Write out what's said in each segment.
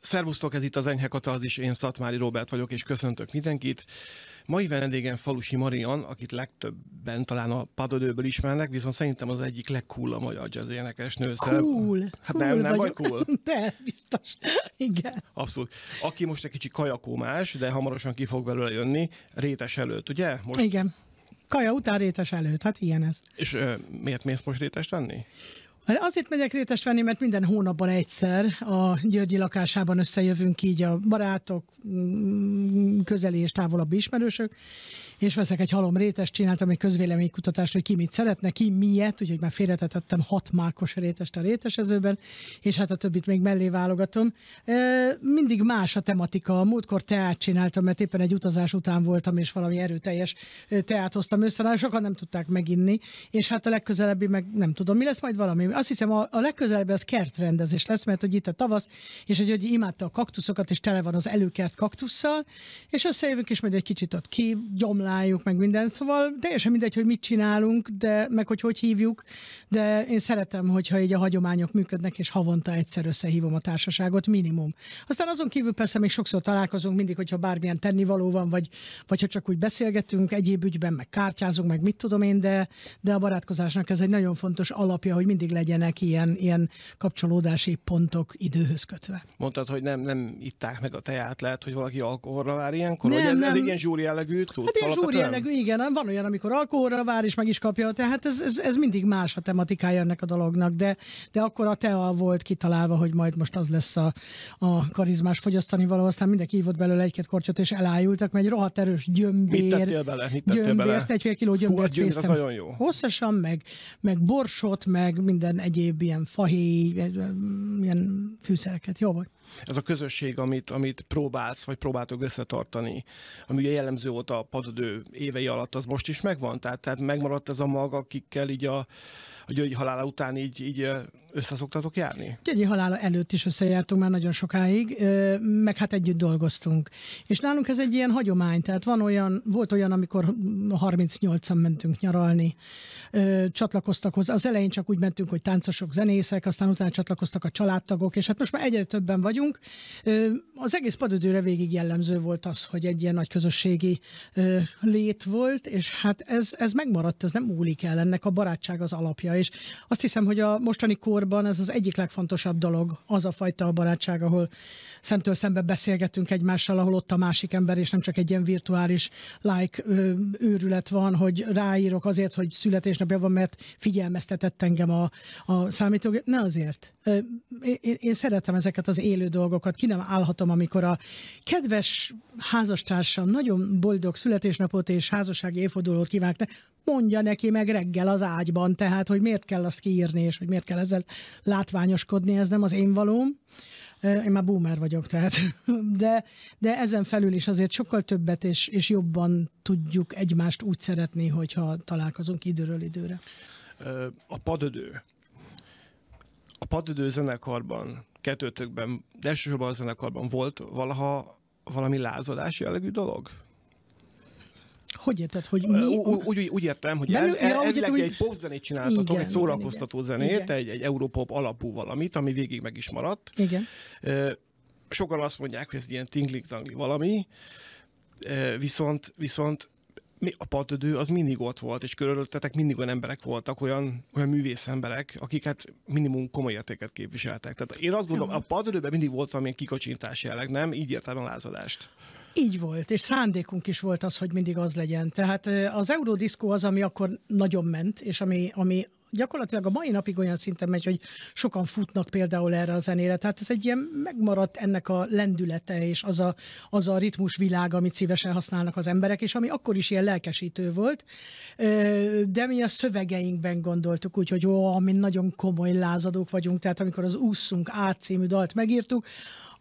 Szervusztok, ez itt az Enyhe is. én Szatmári Robert vagyok, és köszöntök mindenkit. Mai vendégen Falusi Marian, akit legtöbben talán a padodőből ismernek, viszont szerintem az egyik legcool a magyar jazz énekesnő. Cool! Hát cool nem, nem vagy cool? De, biztos. Igen. Abszolút. Aki most egy kicsi kajakómás, de hamarosan ki fog belőle jönni, rétes előtt, ugye? Most... Igen. Kaja után rétes előtt, hát ilyen ez. És ö, miért mész most rétes tenni? Hát azért megyek rétest venni, mert minden hónapban egyszer a Györgyi lakásában összejövünk így a barátok, mm, közeli és távolabb ismerősök, és veszek egy halom rétest, csináltam egy közvéleménykutatást, hogy ki mit szeretne, ki miért, úgyhogy már félretetettem hat mákos rétest a rétesezőben, és hát a többit még mellé válogatom. Mindig más a tematika. Múltkor teát csináltam, mert éppen egy utazás után voltam, és valami erőteljes teát hoztam össze, de sokan nem tudták meginni, és hát a legközelebbi meg nem tudom, mi lesz majd valami. Azt hiszem, a, a legközelebbi az kertrendezés lesz, mert hogy itt a tavasz, és hogy, hogy imádta a kaktuszokat, és tele van az előkert kaktusszal, és összejövünk, és majd egy kicsit ott ki, találjuk meg minden, szóval teljesen mindegy, hogy mit csinálunk, de meg hogy hogy hívjuk, de én szeretem, hogyha így a hagyományok működnek, és havonta egyszer összehívom a társaságot, minimum. Aztán azon kívül persze még sokszor találkozunk, mindig, hogyha bármilyen tennivaló van, vagy, vagy ha csak úgy beszélgetünk egyéb ügyben, meg kártyázunk, meg mit tudom én, de, de a barátkozásnak ez egy nagyon fontos alapja, hogy mindig legyenek ilyen, ilyen kapcsolódási pontok időhöz kötve. Mondtad, hogy nem, nem itták meg a teját, lehet, hogy valaki alkoholra vár ilyenkor, nem, hogy ez, nem. ez igen zsúri jellegű, hát túr jellegű, igen, van olyan, amikor alkoholra vár és meg is kapja, tehát ez, ez, ez mindig más a tematikája ennek a dolognak, de, de akkor a tea volt kitalálva, hogy majd most az lesz a, a karizmás fogyasztani való, aztán mindenki hívott belőle egy-két kortyot, és elájultak, mert egy rohadt erős gyömbér. Mit tettél bele? Mit tettél gyömbér, bele? egy fél kiló gyömbért Hú, gyömbér, nagyon jó. Hosszasan, meg, meg borsot, meg minden egyéb ilyen fahéj, ilyen fűszereket. Jó volt ez a közösség, amit, amit próbálsz, vagy próbáltok összetartani, ami ugye jellemző volt a padodő évei alatt, az most is megvan? Tehát, tehát megmaradt ez a mag, akikkel így a Györgyi halála után így, így összeszoktatok járni? Györgyi halála előtt is összejártunk már nagyon sokáig, meg hát együtt dolgoztunk. És nálunk ez egy ilyen hagyomány, tehát van olyan, volt olyan, amikor 38-an mentünk nyaralni, csatlakoztak hozzá. Az elején csak úgy mentünk, hogy táncosok, zenészek, aztán utána csatlakoztak a családtagok, és hát most már egyre többen vagyunk. Az egész padödőre végig jellemző volt az, hogy egy ilyen nagy közösségi lét volt, és hát ez, ez megmaradt, ez nem múlik el, ennek a barátság az alapja, és azt hiszem, hogy a mostani korban ez az egyik legfontosabb dolog, az a fajta a barátság, ahol szemtől szembe beszélgetünk egymással, ahol ott a másik ember, és nem csak egy ilyen virtuális like őrület van, hogy ráírok azért, hogy születésnapja van, mert figyelmeztetett engem a, a számítógép. Ne azért. Én, én szeretem ezeket az élő dolgokat, ki nem állhatom, amikor a kedves házastársam nagyon boldog születésnapot és házassági évfordulót kívánok, mondja neki meg reggel az ágyban, tehát, hogy hogy miért kell azt kiírni, és hogy miért kell ezzel látványoskodni, ez nem az én valóm. Én már boomer vagyok, tehát. De, de ezen felül is azért sokkal többet és, és jobban tudjuk egymást úgy szeretni, hogyha találkozunk időről időre. A padödő. A padödő zenekarban, kettőtökben, de elsősorban a zenekarban volt valaha valami lázadás jellegű dolog? Hogy érted, hogy mi? Úgy, úgy, úgy értem, hogy Belül, el, el, ja, elvileg úgy... egy popzenét csináltatok, igen, egy szórakoztató igen, zenét, igen. egy, egy európop alapú valamit, ami végig meg is maradt. Igen. Sokan azt mondják, hogy ez ilyen tingling-tangli valami, viszont, viszont mi a patödő az mindig ott volt, és körülöttetek mindig olyan emberek voltak, olyan, olyan művész emberek, akik hát minimum komoly értéket képviseltek. Tehát én azt gondolom, Jó. a patödőben mindig volt valamilyen kikacsintás jelleg, nem? Így értem a lázadást. Így volt, és szándékunk is volt az, hogy mindig az legyen. Tehát az Eurodiszkó az, ami akkor nagyon ment, és ami, ami gyakorlatilag a mai napig olyan szinten megy, hogy sokan futnak például erre a zenére. Tehát ez egy ilyen megmaradt ennek a lendülete és az a, az a ritmus világ, amit szívesen használnak az emberek, és ami akkor is ilyen lelkesítő volt. De mi a szövegeinkben gondoltuk úgy, hogy ó, mi nagyon komoly lázadók vagyunk, tehát amikor az Ússzunk át című dalt megírtuk,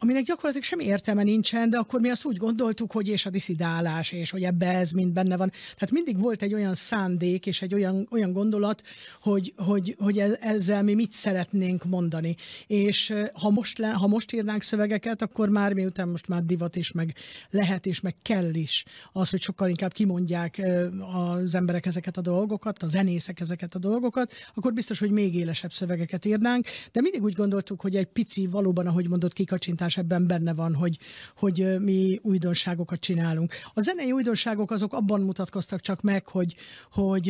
aminek gyakorlatilag semmi értelme nincsen, de akkor mi azt úgy gondoltuk, hogy és a diszidálás, és hogy ebbe ez mind benne van. Tehát mindig volt egy olyan szándék, és egy olyan, olyan gondolat, hogy, hogy, hogy ezzel mi mit szeretnénk mondani. És eh, ha most, le, ha most írnánk szövegeket, akkor már miután most már divat is, meg lehet is, meg kell is az, hogy sokkal inkább kimondják eh, az emberek ezeket a dolgokat, a zenészek ezeket a dolgokat, akkor biztos, hogy még élesebb szövegeket írnánk. De mindig úgy gondoltuk, hogy egy pici valóban, ahogy mondott, kikacsintás alkotás ebben benne van, hogy, hogy mi újdonságokat csinálunk. A zenei újdonságok azok abban mutatkoztak csak meg, hogy, hogy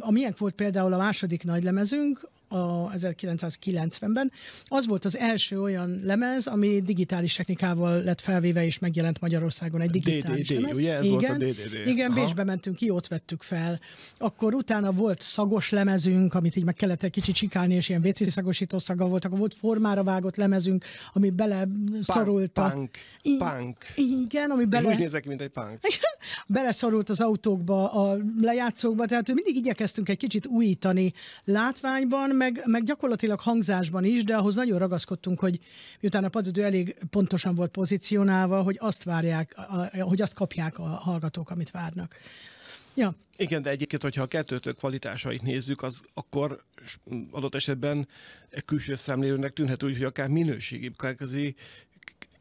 a milyen volt például a második nagylemezünk, a 1990-ben. Az volt az első olyan lemez, ami digitális technikával lett felvéve és megjelent Magyarországon egy digitális DDD, lemez. Ugye? Ez igen, volt a DDD. Igen, Bécsbe mentünk ki, ott vettük fel. Akkor utána volt szagos lemezünk, amit így meg kellett egy kicsit csikálni, és ilyen WC szagosító szaga volt. Akkor volt formára vágott lemezünk, ami bele szorult. A... Punk. I- punk. Igen, ami bele... Úgy nézek, mint egy punk. beleszorult az autókba, a lejátszókba, tehát mindig igyekeztünk egy kicsit újítani látványban, meg, meg gyakorlatilag hangzásban is, de ahhoz nagyon ragaszkodtunk, hogy miután a padödő elég pontosan volt pozícionálva, hogy azt várják, hogy azt kapják a hallgatók, amit várnak. Ja. Igen, de egyébként, hogyha a kettőtök kvalitásait nézzük, az akkor adott esetben egy külső szemlélőnek tűnhet úgy, hogy akár minőségi, kvázi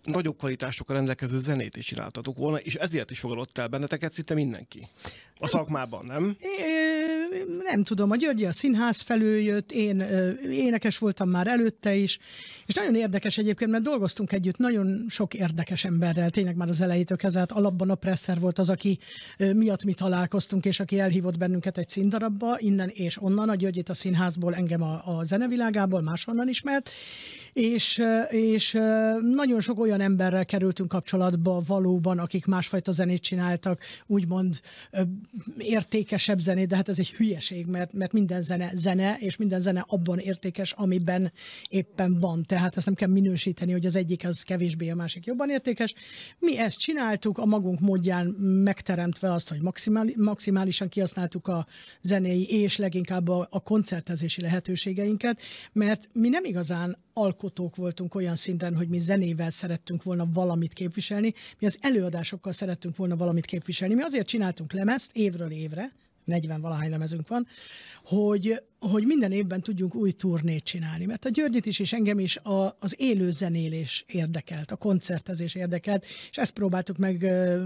nagyobb kvalitásokkal rendelkező zenét is csináltatok volna, és ezért is fogadott el benneteket szinte mindenki. A szakmában, nem? É nem tudom, a Györgyi a színház felől jött, én énekes voltam már előtte is, és nagyon érdekes egyébként, mert dolgoztunk együtt nagyon sok érdekes emberrel, tényleg már az elejétől kezdve, hát alapban a presszer volt az, aki miatt mi találkoztunk, és aki elhívott bennünket egy színdarabba, innen és onnan, a Györgyit a színházból, engem a, a zenevilágából, máshonnan ismert, és, és nagyon sok olyan emberrel kerültünk kapcsolatba valóban, akik másfajta zenét csináltak, úgymond értékesebb zenét, de hát ez egy hülyeség, mert, mert minden zene zene, és minden zene abban értékes, amiben éppen van. Tehát ezt nem kell minősíteni, hogy az egyik az kevésbé, a másik jobban értékes. Mi ezt csináltuk, a magunk módján megteremtve azt, hogy maximál, maximálisan kihasználtuk a zenei és leginkább a, a koncertezési lehetőségeinket, mert mi nem igazán alkotók voltunk olyan szinten, hogy mi zenével szerettünk volna valamit képviselni, mi az előadásokkal szerettünk volna valamit képviselni. Mi azért csináltunk lemezt évről évre, 40 valahány lemezünk van, hogy hogy minden évben tudjunk új turnét csinálni, mert a Györgyit is és engem is a, az élő zenélés érdekelt, a koncertezés érdekelt, és ezt próbáltuk meg ö,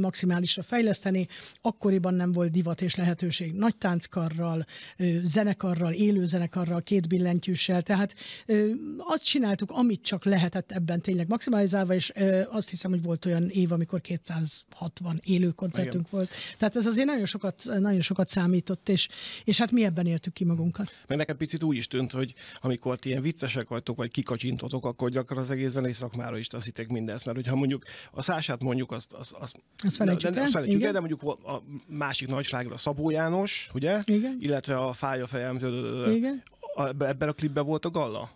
maximálisra fejleszteni. Akkoriban nem volt divat és lehetőség nagy tánckarral, ö, zenekarral, élő zenekarral, két billentyűssel, tehát ö, azt csináltuk, amit csak lehetett ebben tényleg maximalizálva, és ö, azt hiszem, hogy volt olyan év, amikor 260 élő koncertünk Igen. volt. Tehát ez azért nagyon sokat, nagyon sokat számított, és, és hát mi ebben éltünk fejeztük ki magunkat. Mert nekem picit úgy is tűnt, hogy amikor ti ilyen viccesek vagytok, vagy kikacsintotok, akkor gyakran az egész zenei szakmára is teszitek mindezt. Mert hogyha mondjuk a szását mondjuk, azt, azt, azt, azt felejtsük, de, el, azt felejtsük el, de mondjuk a másik nagy a Szabó János, ugye? Igen. Illetve a fája fejem, Igen. A, ebben a klipben volt a galla?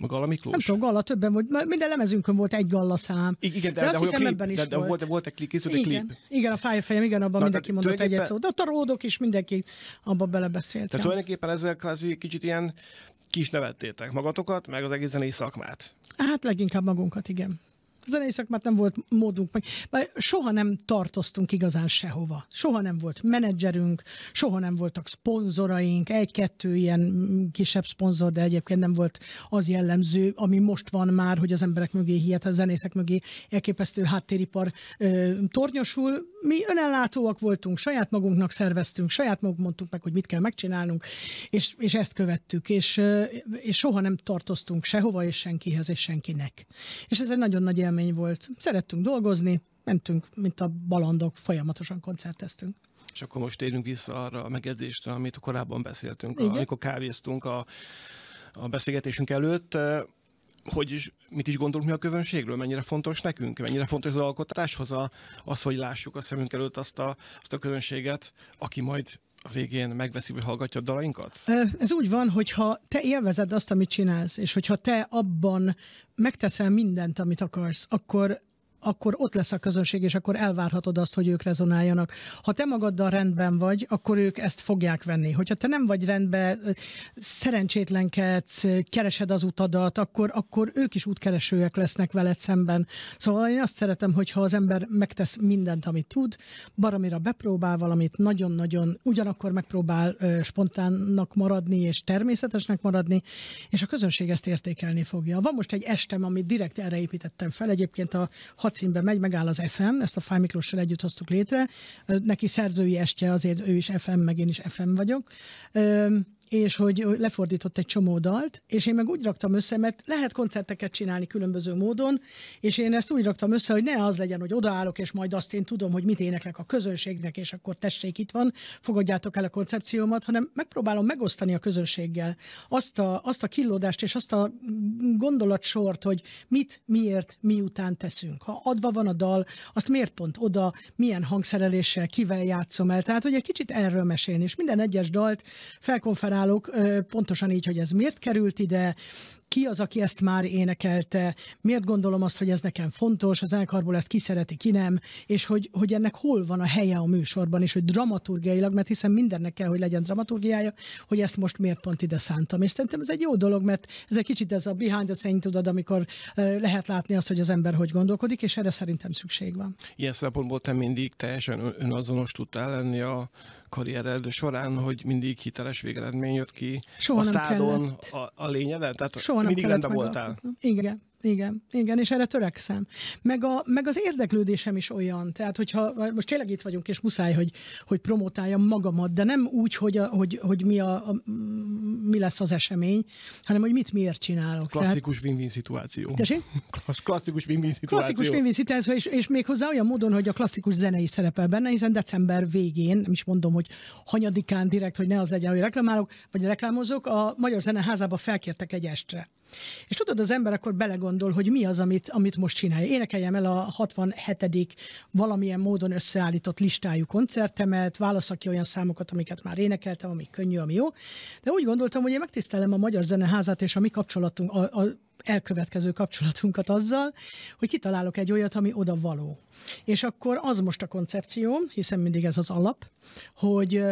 A Gala Miklós? Nem tudom, Gala, többen volt, minden lemezünkön volt egy Gala szám. igen, de, de, de azt hiszem klip, ebben is de, de volt. volt. egy klip, készült egy igen, klip. Igen, a fájfejem, igen, abban Na, mindenki mondott egy szót. De ott a ródok is mindenki abba belebeszélt. Tehát tulajdonképpen ezzel kvázi kicsit ilyen kis nevettétek magatokat, meg az egész zenei szakmát. Hát leginkább magunkat, igen zenei szakmát nem volt módunk meg. Mert soha nem tartoztunk igazán sehova. Soha nem volt menedzserünk, soha nem voltak szponzoraink, egy-kettő ilyen kisebb szponzor, de egyébként nem volt az jellemző, ami most van már, hogy az emberek mögé hihet, a zenészek mögé elképesztő háttéripar ö, tornyosul, mi önellátóak voltunk, saját magunknak szerveztünk, saját magunk mondtuk meg, hogy mit kell megcsinálnunk, és, és ezt követtük, és, és soha nem tartoztunk sehova, és senkihez, és senkinek. És ez egy nagyon nagy élmény volt. Szerettünk dolgozni, mentünk, mint a balandok, folyamatosan koncerteztünk. És akkor most térünk vissza arra a megjegyzésre, amit korábban beszéltünk, Igen. amikor kávéztunk a, a beszélgetésünk előtt hogy is, mit is gondolunk mi a közönségről, mennyire fontos nekünk, mennyire fontos az alkotáshoz az, hogy lássuk a szemünk előtt azt a, azt a közönséget, aki majd a végén megveszi, hogy hallgatja a dalainkat? Ez úgy van, hogyha te élvezed azt, amit csinálsz, és hogyha te abban megteszel mindent, amit akarsz, akkor akkor ott lesz a közönség, és akkor elvárhatod azt, hogy ők rezonáljanak. Ha te magaddal rendben vagy, akkor ők ezt fogják venni. Hogyha te nem vagy rendben, szerencsétlenkedsz, keresed az utadat, akkor, akkor ők is útkeresőek lesznek veled szemben. Szóval én azt szeretem, hogyha az ember megtesz mindent, amit tud, baromira bepróbál valamit, nagyon-nagyon ugyanakkor megpróbál spontánnak maradni, és természetesnek maradni, és a közönség ezt értékelni fogja. Van most egy estem, amit direkt erre építettem fel, egyébként a facímbe megy, megáll az FM, ezt a Fáj Miklóssal együtt hoztuk létre. Neki szerzői estje, azért ő is FM, meg én is FM vagyok és hogy lefordított egy csomó dalt, és én meg úgy raktam össze, mert lehet koncerteket csinálni különböző módon, és én ezt úgy raktam össze, hogy ne az legyen, hogy odaállok, és majd azt én tudom, hogy mit éneklek a közönségnek, és akkor tessék, itt van, fogadjátok el a koncepciómat, hanem megpróbálom megosztani a közönséggel azt a, azt a killódást és azt a gondolatsort, hogy mit, miért, miután teszünk. Ha adva van a dal, azt miért pont oda, milyen hangszereléssel, kivel játszom el. Tehát, hogy egy kicsit erről mesélni, és minden egyes dalt felkonferálni csinálok, pontosan így, hogy ez miért került ide, ki az, aki ezt már énekelte, miért gondolom azt, hogy ez nekem fontos, az zenekarból ezt ki szereti, ki nem, és hogy, hogy ennek hol van a helye a műsorban, és hogy dramaturgiailag, mert hiszen mindennek kell, hogy legyen dramaturgiája, hogy ezt most miért pont ide szántam. És szerintem ez egy jó dolog, mert ez egy kicsit ez a behind the scene, tudod, amikor lehet látni azt, hogy az ember hogy gondolkodik, és erre szerintem szükség van. Ilyen szempontból te mindig teljesen önazonos tudtál lenni a, karriered során, hogy mindig hiteles végeredmény jött ki Soha a szádon a, a lényeden? Tehát Soha mindig rendben voltál. Igen. Igen, igen, és erre törekszem. Meg, a, meg az érdeklődésem is olyan, tehát hogyha most tényleg itt vagyunk, és muszáj, hogy, hogy promotáljam magamat, de nem úgy, hogy, a, hogy, hogy mi, a, a, mi lesz az esemény, hanem hogy mit miért csinálok. Klasszikus win-win szituáció. Klassz, klasszikus win-win szituáció. Klasszikus win-win szituáció, és, és még hozzá olyan módon, hogy a klasszikus zenei szerepel benne, hiszen december végén, nem is mondom, hogy hanyadikán direkt, hogy ne az legyen, hogy reklamálok, vagy reklámozok, a Magyar Zeneházába felkértek egy estre. És tudod, az ember akkor belegondol, gondol, hogy mi az, amit, amit most csinálja. Énekeljem el a 67. valamilyen módon összeállított listájú koncertemet, válaszak ki olyan számokat, amiket már énekeltem, ami könnyű, ami jó. De úgy gondoltam, hogy én megtisztelem a Magyar Zeneházát és a mi kapcsolatunk, a, a elkövetkező kapcsolatunkat azzal, hogy kitalálok egy olyat, ami oda való. És akkor az most a koncepcióm, hiszen mindig ez az alap, hogy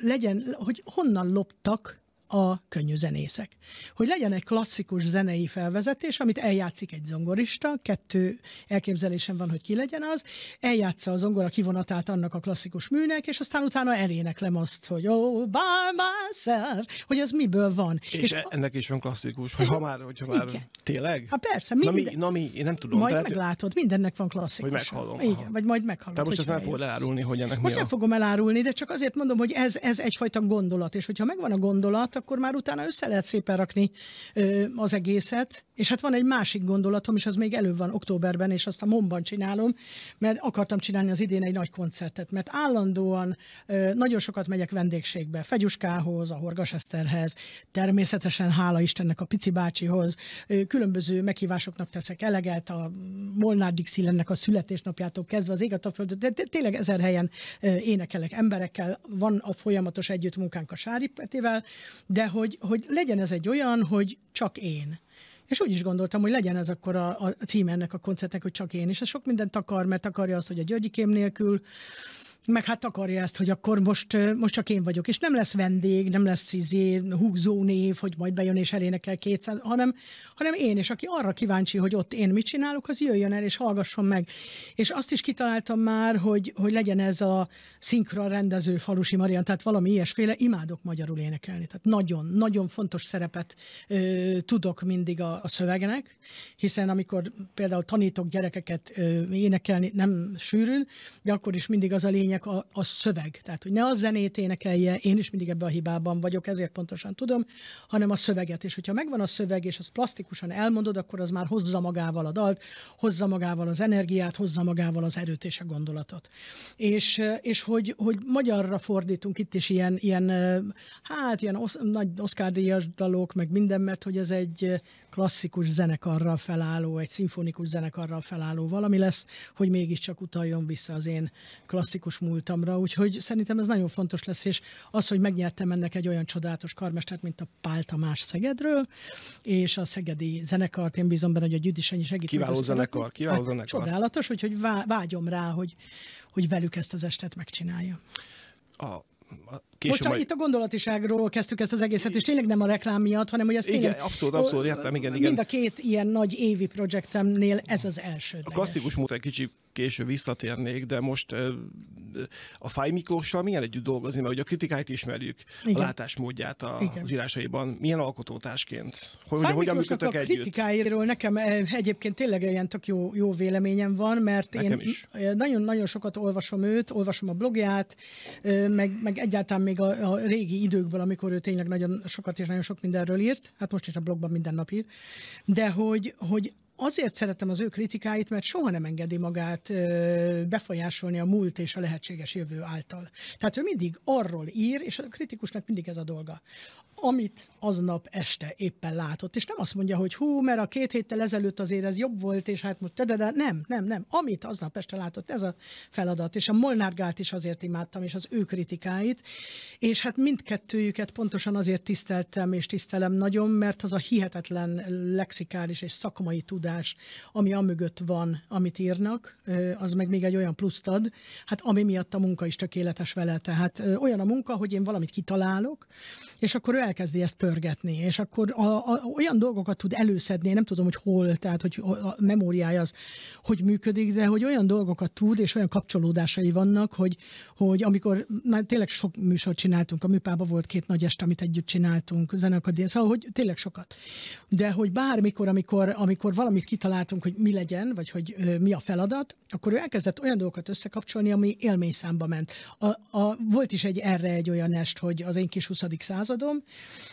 legyen, hogy honnan loptak a könnyű zenészek. Hogy legyen egy klasszikus zenei felvezetés, amit eljátszik egy zongorista, kettő elképzelésem van, hogy ki legyen az, eljátsza a zongora kivonatát annak a klasszikus műnek, és aztán utána eléneklem azt, hogy oh, by myself, hogy ez miből van. És, és e- a... ennek is van klasszikus, hogy ha már, hogyha már igen. tényleg? Hát persze, minden... na, mi, na mi, én nem tudom. Majd tehát... meglátod, mindennek van klasszikus. Vagy meghalom. Igen, vagy majd meghalom. Tehát most ezt nem fogod elárulni, hogy ennek Most mi nem a... fogom elárulni, de csak azért mondom, hogy ez, ez egyfajta gondolat, és hogyha megvan a gondolat, akkor már utána össze lehet szépen rakni ö, az egészet. És hát van egy másik gondolatom, és az még előbb van októberben, és azt a momban csinálom, mert akartam csinálni az idén egy nagy koncertet, mert állandóan ö, nagyon sokat megyek vendégségbe, Fegyuskához, a Horgas Eszterhez, természetesen hála Istennek a Pici bácsihoz, ö, különböző meghívásoknak teszek eleget, a Molnár Dixilennek a születésnapjától kezdve az égat a földön, de tényleg ezer helyen énekelek emberekkel, van a folyamatos együttmunkánk a Sári Petivel, de hogy, hogy legyen ez egy olyan, hogy csak én. És úgy is gondoltam, hogy legyen ez akkor a, a cím ennek a koncertnek, hogy csak én. És ez sok mindent akar, mert akarja azt, hogy a Györgyikém nélkül meg hát akarja ezt, hogy akkor most, most csak én vagyok, és nem lesz vendég, nem lesz izé húzó név, hogy majd bejön és elénekel kétszer, hanem, hanem én, és aki arra kíváncsi, hogy ott én mit csinálok, az jöjjön el és hallgasson meg. És azt is kitaláltam már, hogy, hogy legyen ez a szinkra rendező falusi Marian, tehát valami ilyesféle, imádok magyarul énekelni, tehát nagyon, nagyon fontos szerepet ö, tudok mindig a, a szövegenek, hiszen amikor például tanítok gyerekeket ö, énekelni, nem sűrűn, de akkor is mindig az a lényeg, lényeg a, a szöveg. Tehát, hogy ne a zenét énekelje, én is mindig ebben a hibában vagyok, ezért pontosan tudom, hanem a szöveget. És hogyha megvan a szöveg, és azt plastikusan elmondod, akkor az már hozza magával a dalt, hozza magával az energiát, hozza magával az erőt és a gondolatot. És, és hogy, hogy magyarra fordítunk itt is ilyen, ilyen hát ilyen osz, nagy oscar dalok, meg minden, mert hogy ez egy klasszikus zenekarral felálló, egy szimfonikus zenekarral felálló valami lesz, hogy mégiscsak utaljon vissza az én klasszikus múltamra. Úgyhogy szerintem ez nagyon fontos lesz, és az, hogy megnyertem ennek egy olyan csodálatos karmestert, mint a Pál Tamás Szegedről, és a Szegedi zenekart, én bízom benne, hogy a Gyüdisenyi segít. Kiváló zenekar, kiváló hát, zenekar. Csodálatos, úgyhogy vágyom rá, hogy, hogy velük ezt az estet megcsinálja. A Később Most majd... itt a gondolatiságról kezdtük ezt az egészet, és tényleg nem a reklám miatt, hanem hogy ez Igen, abszolút, abszolút, értem, igen, igen. Mind a két ilyen nagy évi projektemnél ez az első. A klasszikus módon egy kicsit később visszatérnék, de most a Fáj Miklóssal milyen együtt dolgozni, mert ugye a kritikáit ismerjük, Igen. a látásmódját a, az írásaiban. Milyen alkotótásként? Hogy, Fáj hogyan működtek a együtt? kritikáiról nekem egyébként tényleg ilyen tök jó, jó véleményem van, mert nekem én nagyon-nagyon sokat olvasom őt, olvasom a blogját, meg, meg egyáltalán még a, a régi időkből, amikor ő tényleg nagyon sokat és nagyon sok mindenről írt, hát most is a blogban minden nap ír, de hogy, hogy azért szeretem az ő kritikáit, mert soha nem engedi magát befolyásolni a múlt és a lehetséges jövő által. Tehát ő mindig arról ír, és a kritikusnak mindig ez a dolga, amit aznap este éppen látott. És nem azt mondja, hogy hú, mert a két héttel ezelőtt azért ez jobb volt, és hát most de, de nem, nem, nem. Amit aznap este látott, ez a feladat. És a Molnár Gált is azért imádtam, és az ő kritikáit. És hát mindkettőjüket pontosan azért tiszteltem és tisztelem nagyon, mert az a hihetetlen lexikális és szakmai tudás, tudás, ami amögött van, amit írnak, az meg még egy olyan pluszt ad, hát ami miatt a munka is tökéletes vele. Tehát olyan a munka, hogy én valamit kitalálok, és akkor ő elkezdi ezt pörgetni, és akkor a, a, olyan dolgokat tud előszedni, én nem tudom, hogy hol, tehát hogy a memóriája az, hogy működik, de hogy olyan dolgokat tud, és olyan kapcsolódásai vannak, hogy, hogy amikor már tényleg sok műsort csináltunk, a műpába volt két nagy est, amit együtt csináltunk, zenekadén, szóval hogy tényleg sokat. De hogy bármikor, amikor, amikor valami amit kitaláltunk, hogy mi legyen, vagy hogy ö, mi a feladat, akkor ő elkezdett olyan dolgokat összekapcsolni, ami élményszámba ment. A, a, volt is egy erre egy olyan est, hogy az én kis 20. századom,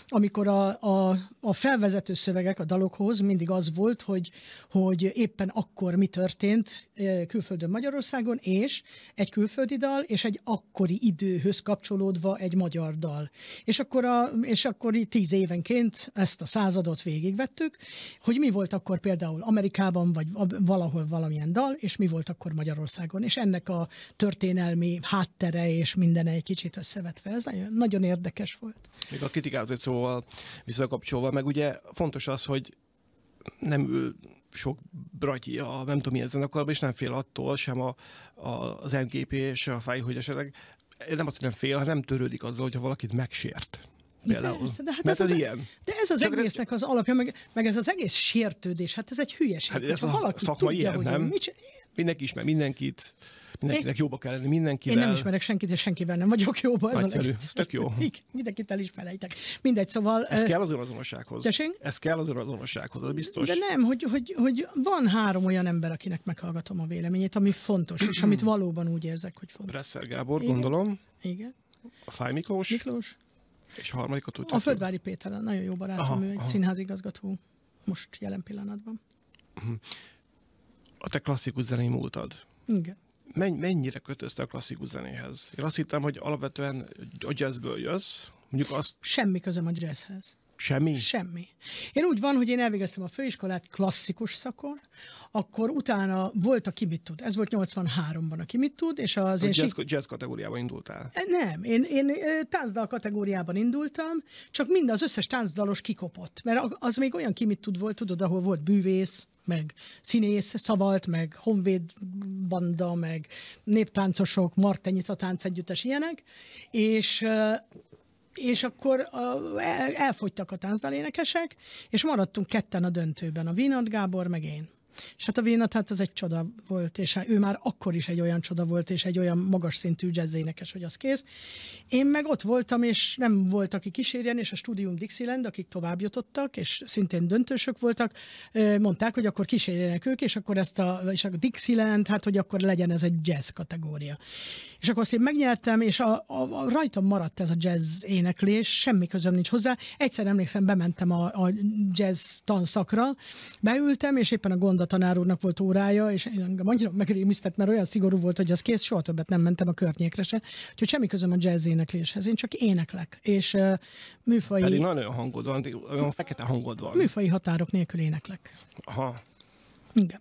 amikor a, a, a felvezető szövegek a dalokhoz mindig az volt, hogy, hogy éppen akkor mi történt, külföldön Magyarországon, és egy külföldi dal, és egy akkori időhöz kapcsolódva egy magyar dal. És akkor, a, és akkor így tíz évenként ezt a századot végigvettük, hogy mi volt akkor például Amerikában, vagy valahol valamilyen dal, és mi volt akkor Magyarországon. És ennek a történelmi háttere és minden egy kicsit összevetve. Ez nagyon, nagyon érdekes volt. Még a kritikához egy szóval visszakapcsolva, meg ugye fontos az, hogy nem ül sok bratyi a nem tudom milyen zenekarban, és nem fél attól sem a, a, az MGP, se a fáj, hogy esetleg nem azt, hogy nem fél, hanem törődik azzal, hogyha valakit megsért. Persze, de hát Mert ez, az, az e- ilyen. De ez az Csak egésznek az alapja, meg, meg ez az egész sértődés, hát ez egy hülyeség. Hát ez a valaki szakma tudja, ilyen, nem? Mit, Mindenki ismer mindenkit. Mindenkinek jóba kell lenni mindenkivel. Én nem ismerek senkit, és senkivel nem vagyok jóba. Ez Nagyszerű, ez tök jó. Mindenkit el is felejtek. Mindegy, szóval... Ez kell az önazonossághoz. Tessék? Ez kell az önazonossághoz, az biztos. De nem, hogy, hogy, hogy van három olyan ember, akinek meghallgatom a véleményét, ami fontos, és amit valóban úgy érzek, hogy fontos. Presser Gábor, Igen. gondolom. Igen. A Fáj Miklós. Miklós. És a harmadikat A Földvári Péter, nagyon jó barátom, aha, ő egy aha. színházigazgató most jelen pillanatban. Mhm. A te klasszikus zenei múltad. Igen mennyire kötözte a klasszikus zenéhez? Én azt hittem, hogy alapvetően a jazzből jössz, mondjuk azt... Semmi közöm a jazzhez. Semmi? Semmi. Én úgy van, hogy én elvégeztem a főiskolát klasszikus szakon, akkor utána volt a mit tud. Ez volt 83-ban a mit tud, és az a én... Jazz, sik... jazz kategóriában indultál? Nem, én, én táncdal kategóriában indultam, csak mind az összes táncdalos kikopott, mert az még olyan mit tud volt, tudod, ahol volt bűvész, meg színész szavalt, meg honvéd banda, meg néptáncosok, martenyica táncegyüttes ilyenek, és és akkor elfogytak a táncdalénekesek, és maradtunk ketten a döntőben, a Vinod Gábor meg én. És hát a Véna, tehát az egy csoda volt, és hát ő már akkor is egy olyan csoda volt, és egy olyan magas szintű jazz énekes hogy az kész. Én meg ott voltam, és nem volt, aki kísérjen, és a Studium Dixieland, akik tovább jutottak, és szintén döntősök voltak, mondták, hogy akkor kísérjenek ők, és akkor ezt a, és a Dixieland, hát hogy akkor legyen ez egy jazz kategória. És akkor azt én megnyertem, és a, a, a rajtam maradt ez a jazz éneklés, semmi közöm nincs hozzá. Egyszer emlékszem, bementem a, a jazz tanszakra, beültem, és éppen a gondolat Csorda tanár úrnak volt órája, és engem annyira megrémisztett, mert olyan szigorú volt, hogy az kész, soha többet nem mentem a környékre se. Úgyhogy semmi közöm a jazz énekléshez, én csak éneklek. És uh, műfai... Pedig nagyon hangod van, olyan fekete hangod van. Műfai határok nélkül éneklek. Aha. Igen.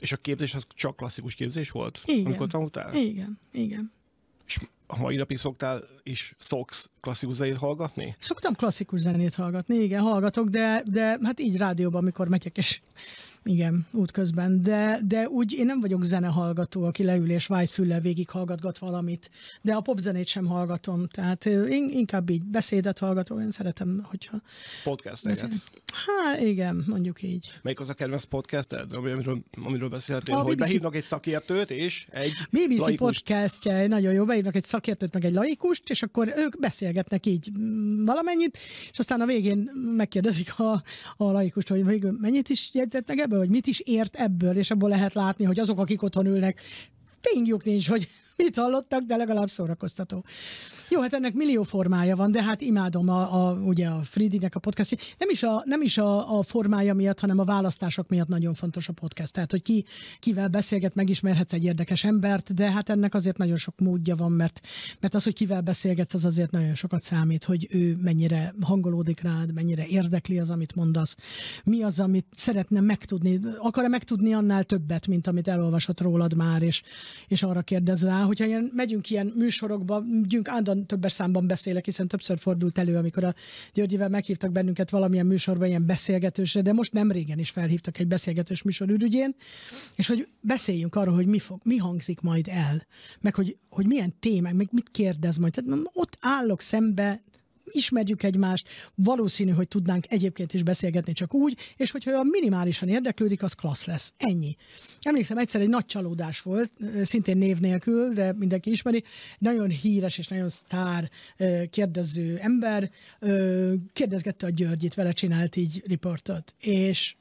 És a képzés az csak klasszikus képzés volt? Igen. Amikor tanultál? Igen, igen. És a mai napig szoktál és szoksz klasszikus zenét hallgatni? Szoktam klasszikus zenét hallgatni, igen, hallgatok, de, de hát így rádióban, amikor megyek, és igen, útközben, de, de úgy én nem vagyok zenehallgató, aki leül és fülle végig hallgatgat valamit, de a popzenét sem hallgatom, tehát én inkább így beszédet hallgatom, én szeretem, hogyha... beszél... Hát igen, mondjuk így. Melyik az a kedvenc podcasted, amiről, amiről beszéltél, a hogy BBC... behívnak egy szakértőt és egy BBC laikust. podcastja, nagyon jó, behívnak egy szakértőt meg egy laikust, és akkor ők beszélgetnek így mm, valamennyit, és aztán a végén megkérdezik a, a laikust, hogy végül mennyit is jegyzett meg ebből, ebből, hogy mit is ért ebből, és abból lehet látni, hogy azok, akik otthon ülnek, fényjuk nincs, hogy mit hallottak, de legalább szórakoztató. Jó, hát ennek millió formája van, de hát imádom a, a ugye a Fridinek a podcastját Nem is, a, nem is a, a, formája miatt, hanem a választások miatt nagyon fontos a podcast. Tehát, hogy ki, kivel beszélget, megismerhetsz egy érdekes embert, de hát ennek azért nagyon sok módja van, mert, mert az, hogy kivel beszélgetsz, az azért nagyon sokat számít, hogy ő mennyire hangolódik rád, mennyire érdekli az, amit mondasz, mi az, amit szeretne megtudni, akar-e megtudni annál többet, mint amit elolvasott rólad már, és, és arra kérdez rá, hogyha ilyen, megyünk ilyen műsorokba, gyünk állandóan többes számban beszélek, hiszen többször fordult elő, amikor a Györgyivel meghívtak bennünket valamilyen műsorban, ilyen beszélgetősre, de most nem régen is felhívtak egy beszélgetős műsor ürügyén, és hogy beszéljünk arról, hogy mi, fog, mi hangzik majd el, meg hogy, hogy milyen témák, meg mit kérdez majd. Tehát ott állok szembe ismerjük egymást, valószínű, hogy tudnánk egyébként is beszélgetni csak úgy, és hogyha olyan minimálisan érdeklődik, az klassz lesz. Ennyi. Emlékszem, egyszer egy nagy csalódás volt, szintén név nélkül, de mindenki ismeri, nagyon híres és nagyon sztár kérdező ember, kérdezgette a Györgyit, vele csinált így riportot, és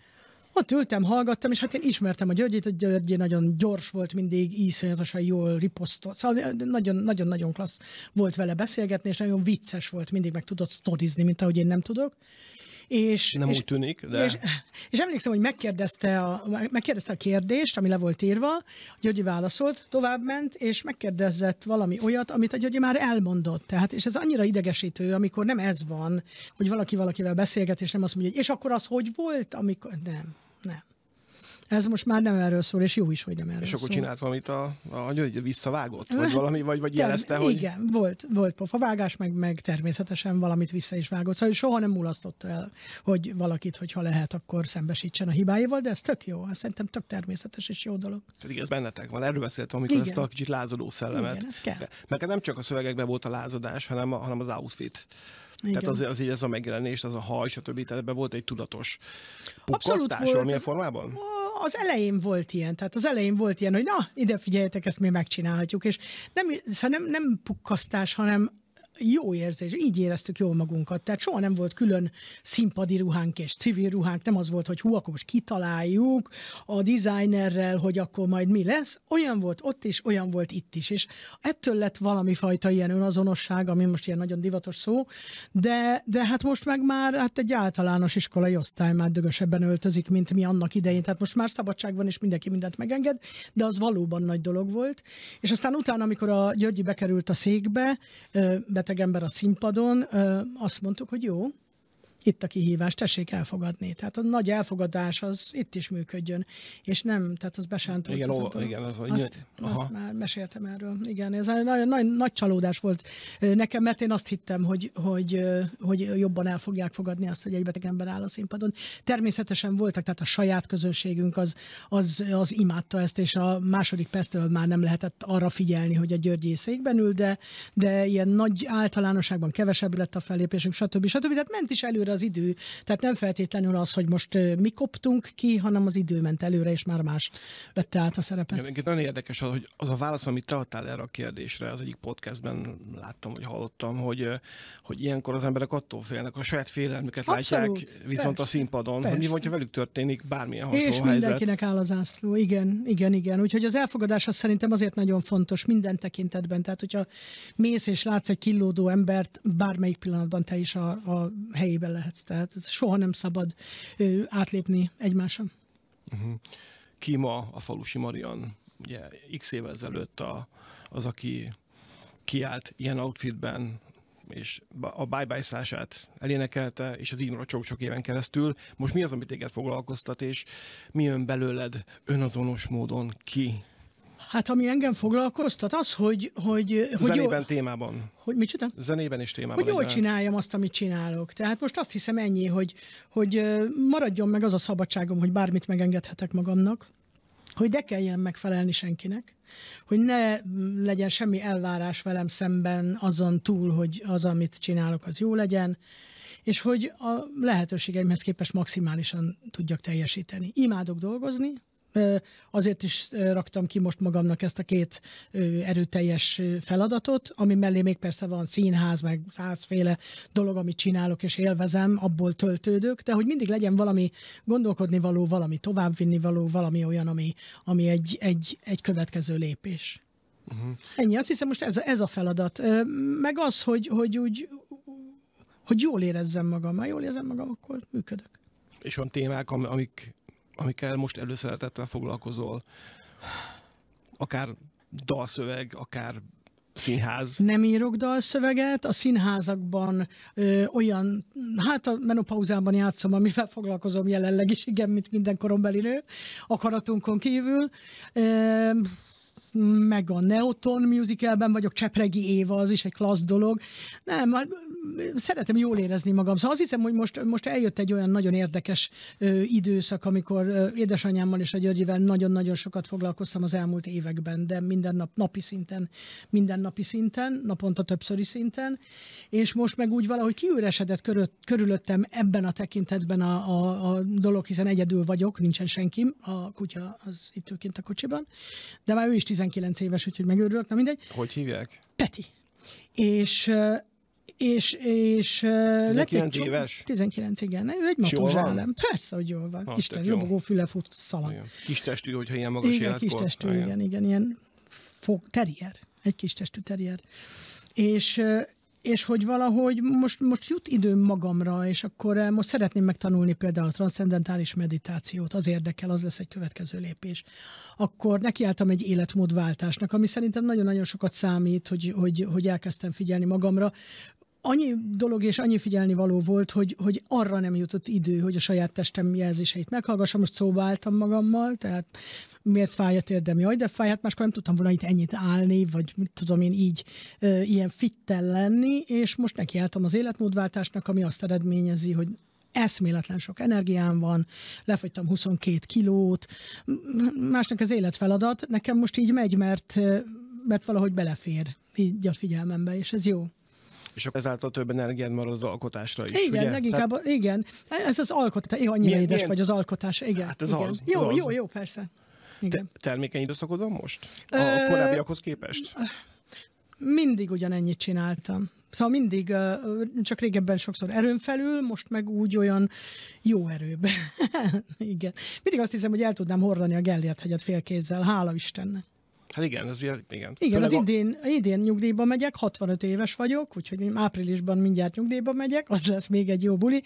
ott ültem, hallgattam, és hát én ismertem a Györgyit, a Györgyi nagyon gyors volt mindig, iszonyatosan jól riposztott. Szóval nagyon-nagyon klassz volt vele beszélgetni, és nagyon vicces volt mindig, meg tudott sztorizni, mint ahogy én nem tudok. És, Nem és, úgy tűnik, de... És, és emlékszem, hogy megkérdezte a, megkérdezte a kérdést, ami le volt írva, Gyögyi válaszolt, továbbment, és megkérdezett valami olyat, amit a Gyögyi már elmondott. Tehát, és ez annyira idegesítő, amikor nem ez van, hogy valaki valakivel beszélget, és nem azt mondja, hogy és akkor az hogy volt, amikor... Nem, nem. Ez most már nem erről szól, és jó is, hogy nem erről És akkor szól. csinált valamit a, a, a visszavágott, vagy hát, valami, vagy, vagy jelezte, hogy... Igen, volt, volt pofavágás, meg, meg természetesen valamit vissza is vágott. Szóval soha nem mulasztott el, hogy valakit, hogyha lehet, akkor szembesítsen a hibáival, de ez tök jó. Hát szerintem tök természetes és jó dolog. Pedig ez bennetek van. Erről beszéltem, amikor igen. ezt a kicsit lázadó szellemet. Igen, ez kell. nem csak a szövegekben volt a lázadás, hanem, a, hanem az outfit. Igen. Tehát az, az így ez a megjelenés, az a haj, stb. Tehát ebben volt egy tudatos pukkasztás valamilyen formában? az elején volt ilyen, tehát az elején volt ilyen, hogy na, ide figyeljetek, ezt mi megcsinálhatjuk, és nem, szóval nem, nem pukkasztás, hanem jó érzés, így éreztük jól magunkat. Tehát soha nem volt külön színpadi ruhánk és civil ruhánk, nem az volt, hogy hú, akkor most kitaláljuk a designerrel, hogy akkor majd mi lesz. Olyan volt ott is, olyan volt itt is. És ettől lett valami fajta ilyen önazonosság, ami most ilyen nagyon divatos szó, de, de hát most meg már hát egy általános iskolai osztály már dögösebben öltözik, mint mi annak idején. Tehát most már szabadság van, és mindenki mindent megenged, de az valóban nagy dolog volt. És aztán utána, amikor a Györgyi bekerült a székbe, be rengeteg ember a színpadon, azt mondtuk, hogy jó, itt a kihívás, tessék elfogadni. Tehát a nagy elfogadás az itt is működjön, és nem, tehát az besántó. Igen, ó, igen az, azt, aha. azt már meséltem erről. Igen, ez egy nagy, nagy, nagy csalódás volt nekem, mert én azt hittem, hogy, hogy, hogy jobban el fogják fogadni azt, hogy egy beteg ember áll a színpadon. Természetesen voltak, tehát a saját közönségünk az, az, az imádta ezt, és a második perctől már nem lehetett arra figyelni, hogy a Györgyi székben ül, de, de ilyen nagy általánosságban kevesebb lett a fellépésünk, stb. stb. stb. Tehát ment is előre az idő. Tehát nem feltétlenül az, hogy most mi koptunk ki, hanem az idő ment előre, és már más vette át a szerepet. Ja, nagyon érdekes az, hogy az a válasz, amit te adtál erre a kérdésre, az egyik podcastben láttam, hogy hallottam, hogy, hogy ilyenkor az emberek attól félnek, a saját félelmüket Abszolút, látják viszont persze, a színpadon, persze. hogy mi van, ha velük történik bármilyen hasonló És helyzet. mindenkinek áll az ászló, igen, igen, igen. Úgyhogy az elfogadás az szerintem azért nagyon fontos minden tekintetben. Tehát, hogyha mész és látsz egy killódó embert, bármelyik pillanatban te is a, a helyében lehet lehetsz. Tehát ez soha nem szabad ö, átlépni egymáson. Uh-huh. Kima, a falusi Marian, ugye x éve ezelőtt a, az, aki kiállt ilyen outfitben, és a Bye Bye szását elénekelte, és az ignora maradt sok-sok éven keresztül. Most mi az, amit téged foglalkoztat, és mi jön belőled önazonos módon ki? Hát ami engem foglalkoztat, az, hogy... hogy, hogy Zenében jól, témában. Hogy mit csinál? Zenében is témában. Hogy jól csináljam azt, amit csinálok. Tehát most azt hiszem ennyi, hogy, hogy maradjon meg az a szabadságom, hogy bármit megengedhetek magamnak, hogy ne kelljen megfelelni senkinek, hogy ne legyen semmi elvárás velem szemben azon túl, hogy az, amit csinálok, az jó legyen, és hogy a lehetőségeimhez képest maximálisan tudjak teljesíteni. Imádok dolgozni, Azért is raktam ki most magamnak ezt a két erőteljes feladatot, ami mellé még persze van színház, meg százféle dolog, amit csinálok és élvezem, abból töltődök, de hogy mindig legyen valami gondolkodni való, valami továbbvinni való, valami olyan, ami, ami egy, egy, egy következő lépés. Uh-huh. Ennyi, azt hiszem most ez, a ez a feladat. Meg az, hogy, hogy úgy, hogy jól érezzem magam. Ha jól érzem magam, akkor működök. És olyan témák, amik amikkel most előszeretettel foglalkozol, akár dalszöveg, akár Színház. Nem írok dalszöveget, a színházakban ö, olyan, hát a menopauzában játszom, amivel foglalkozom jelenleg is, igen, mint minden korombeli nő, akaratunkon kívül. Ö, meg a Neoton musicalben vagyok, Csepregi Éva, az is egy klassz dolog. Nem, hát, szeretem jól érezni magam. Szóval azt hiszem, hogy most, most eljött egy olyan nagyon érdekes ö, időszak, amikor ö, édesanyámmal és a Györgyivel nagyon-nagyon sokat foglalkoztam az elmúlt években, de minden nap, napi szinten, minden napi szinten, naponta többszöri szinten, és most meg úgy valahogy kiüresedett körül, körülöttem ebben a tekintetben a, a, a dolog, hiszen egyedül vagyok, nincsen senkim, a kutya az itt a kocsiban, de már ő is 10 19 éves, úgyhogy megőrülök, na mindegy. Hogy hívják? Peti. És eh, és, és 19 eh, lett éves? Csomó, 19, igen. Ő egy matós Persze, hogy jól van. Ha, ah, Isten, lobogó füle fut szalag. Kis testű, hogyha ilyen magas életkor. igen, Kis testű, ah, igen, igen, ilyen fog, terrier. Egy kis testű terrier. És, eh, és hogy valahogy most, most jut időm magamra, és akkor eh, most szeretném megtanulni például a transzcendentális meditációt, az érdekel, az lesz egy következő lépés. Akkor nekiálltam egy életmódváltásnak, ami szerintem nagyon-nagyon sokat számít, hogy, hogy, hogy elkezdtem figyelni magamra annyi dolog és annyi figyelni való volt, hogy, hogy arra nem jutott idő, hogy a saját testem jelzéseit meghallgassam, most szóba álltam magammal, tehát miért fáj a térdem, jaj, de fáj, hát máskor nem tudtam volna itt ennyit állni, vagy mit tudom én így e, ilyen fittel lenni, és most nekiálltam az életmódváltásnak, ami azt eredményezi, hogy eszméletlen sok energiám van, lefogytam 22 kilót, másnak az életfeladat, nekem most így megy, mert, mert valahogy belefér így a figyelmembe, és ez jó és akkor ezáltal több energiát marad az alkotásra is. Igen, ugye? leginkább, Tehát... igen. Ez az alkotás, annyira milyen, édes milyen... vagy az alkotás, igen. Hát ez igen. Az, jó, az. jó, jó, persze. Igen. Te, termékeny időszakod van most? A Ö... korábbiakhoz képest? Mindig ugyanennyit csináltam. Szóval mindig, csak régebben sokszor erőn felül, most meg úgy olyan jó erőben. Igen. Mindig azt hiszem, hogy el tudnám hordani a Gellért hegyet félkézzel, hála Istennek. Hát igen, ez ugye, igen. Igen, Főleg az a... idén, idén nyugdíjba megyek, 65 éves vagyok, úgyhogy áprilisban mindjárt nyugdíjba megyek, az lesz még egy jó buli.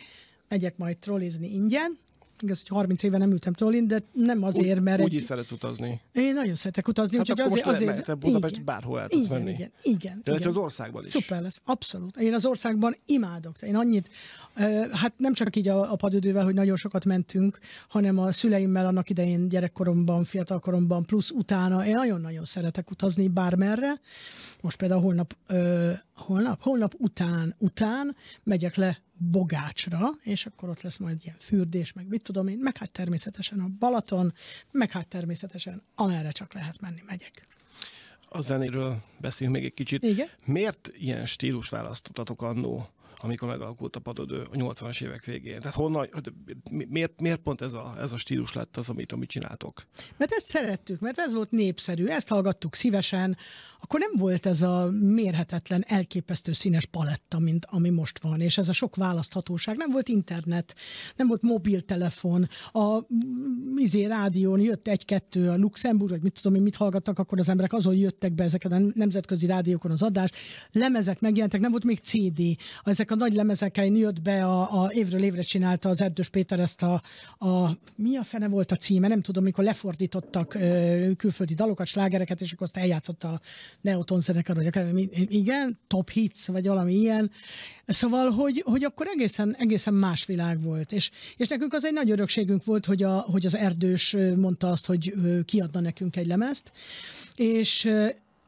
Megyek majd trollizni ingyen, igaz, hogy 30 éve nem ültem trollin, de nem azért, mert... Úgy, úgy egy... is szeretsz utazni. Én nagyon szeretek utazni, hát úgyhogy azért... Hát akkor most bárhol el tudsz igen, menni. Igen, igen, de igen. az országban is. Szuper lesz, abszolút. Én az országban imádok. Én annyit, hát nem csak így a, a padödővel, hogy nagyon sokat mentünk, hanem a szüleimmel annak idején gyerekkoromban, fiatalkoromban, plusz utána. Én nagyon-nagyon szeretek utazni bármerre. Most például holnap holnap, holnap után, után megyek le Bogácsra, és akkor ott lesz majd ilyen fürdés, meg mit tudom én, meg hát természetesen a Balaton, meg hát természetesen amerre csak lehet menni, megyek. A zenéről beszéljünk még egy kicsit. Igen? Miért ilyen stílus választottatok annó? amikor megalakult a padodő a 80-as évek végén. Tehát honnan, miért, miért pont ez a, ez a stílus lett az, amit, amit csináltok? Mert ezt szerettük, mert ez volt népszerű, ezt hallgattuk szívesen, akkor nem volt ez a mérhetetlen, elképesztő színes paletta, mint ami most van, és ez a sok választhatóság, nem volt internet, nem volt mobiltelefon, a mm, izé rádión jött egy-kettő a Luxemburg, vagy mit tudom én, mit hallgattak, akkor az emberek azon jöttek be ezeket a nemzetközi rádiókon az adás, lemezek megjelentek, nem volt még CD, ezek ezek a nagy lemezeken jött be, a, a évről évre csinálta az Erdős Péter ezt a, a mi a fene volt a címe, nem tudom, mikor lefordítottak ö, külföldi dalokat, slágereket, és akkor azt eljátszott a Neoton zenekar, vagy akár, igen, top hits, vagy valami ilyen. Szóval, hogy, hogy akkor egészen, egészen más világ volt, és, és nekünk az egy nagy örökségünk volt, hogy, a, hogy az Erdős mondta azt, hogy kiadna nekünk egy lemezt, és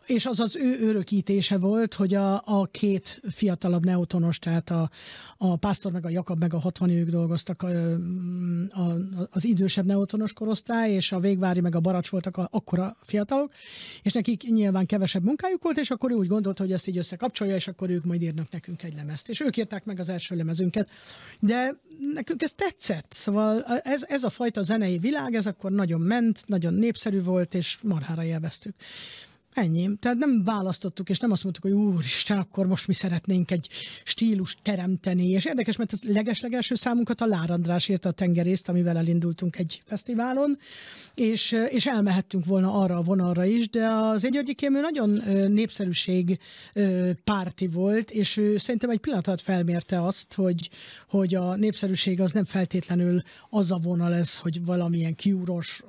és az az ő örökítése volt, hogy a, a két fiatalabb neotonos, tehát a, a Pásztor meg a Jakab meg a 60 ők dolgoztak a, a, az idősebb neotonos korosztály, és a Végvári meg a Baracs voltak a, akkora fiatalok, és nekik nyilván kevesebb munkájuk volt, és akkor ő úgy gondolt, hogy ezt így összekapcsolja, és akkor ők majd írnak nekünk egy lemezt. És ők írták meg az első lemezünket, de nekünk ez tetszett, szóval ez, ez a fajta zenei világ, ez akkor nagyon ment, nagyon népszerű volt, és marhára élveztük. Ennyi. Tehát nem választottuk, és nem azt mondtuk, hogy úristen, akkor most mi szeretnénk egy stílus teremteni. És érdekes, mert az legeslegelső számunkat a Lár András írta a tengerészt, amivel elindultunk egy fesztiválon, és, és elmehettünk volna arra a vonalra is, de az Egyörgyikém nagyon népszerűség párti volt, és ő szerintem egy pillanat alatt felmérte azt, hogy, hogy a népszerűség az nem feltétlenül az a vonal ez, hogy valamilyen kiúros,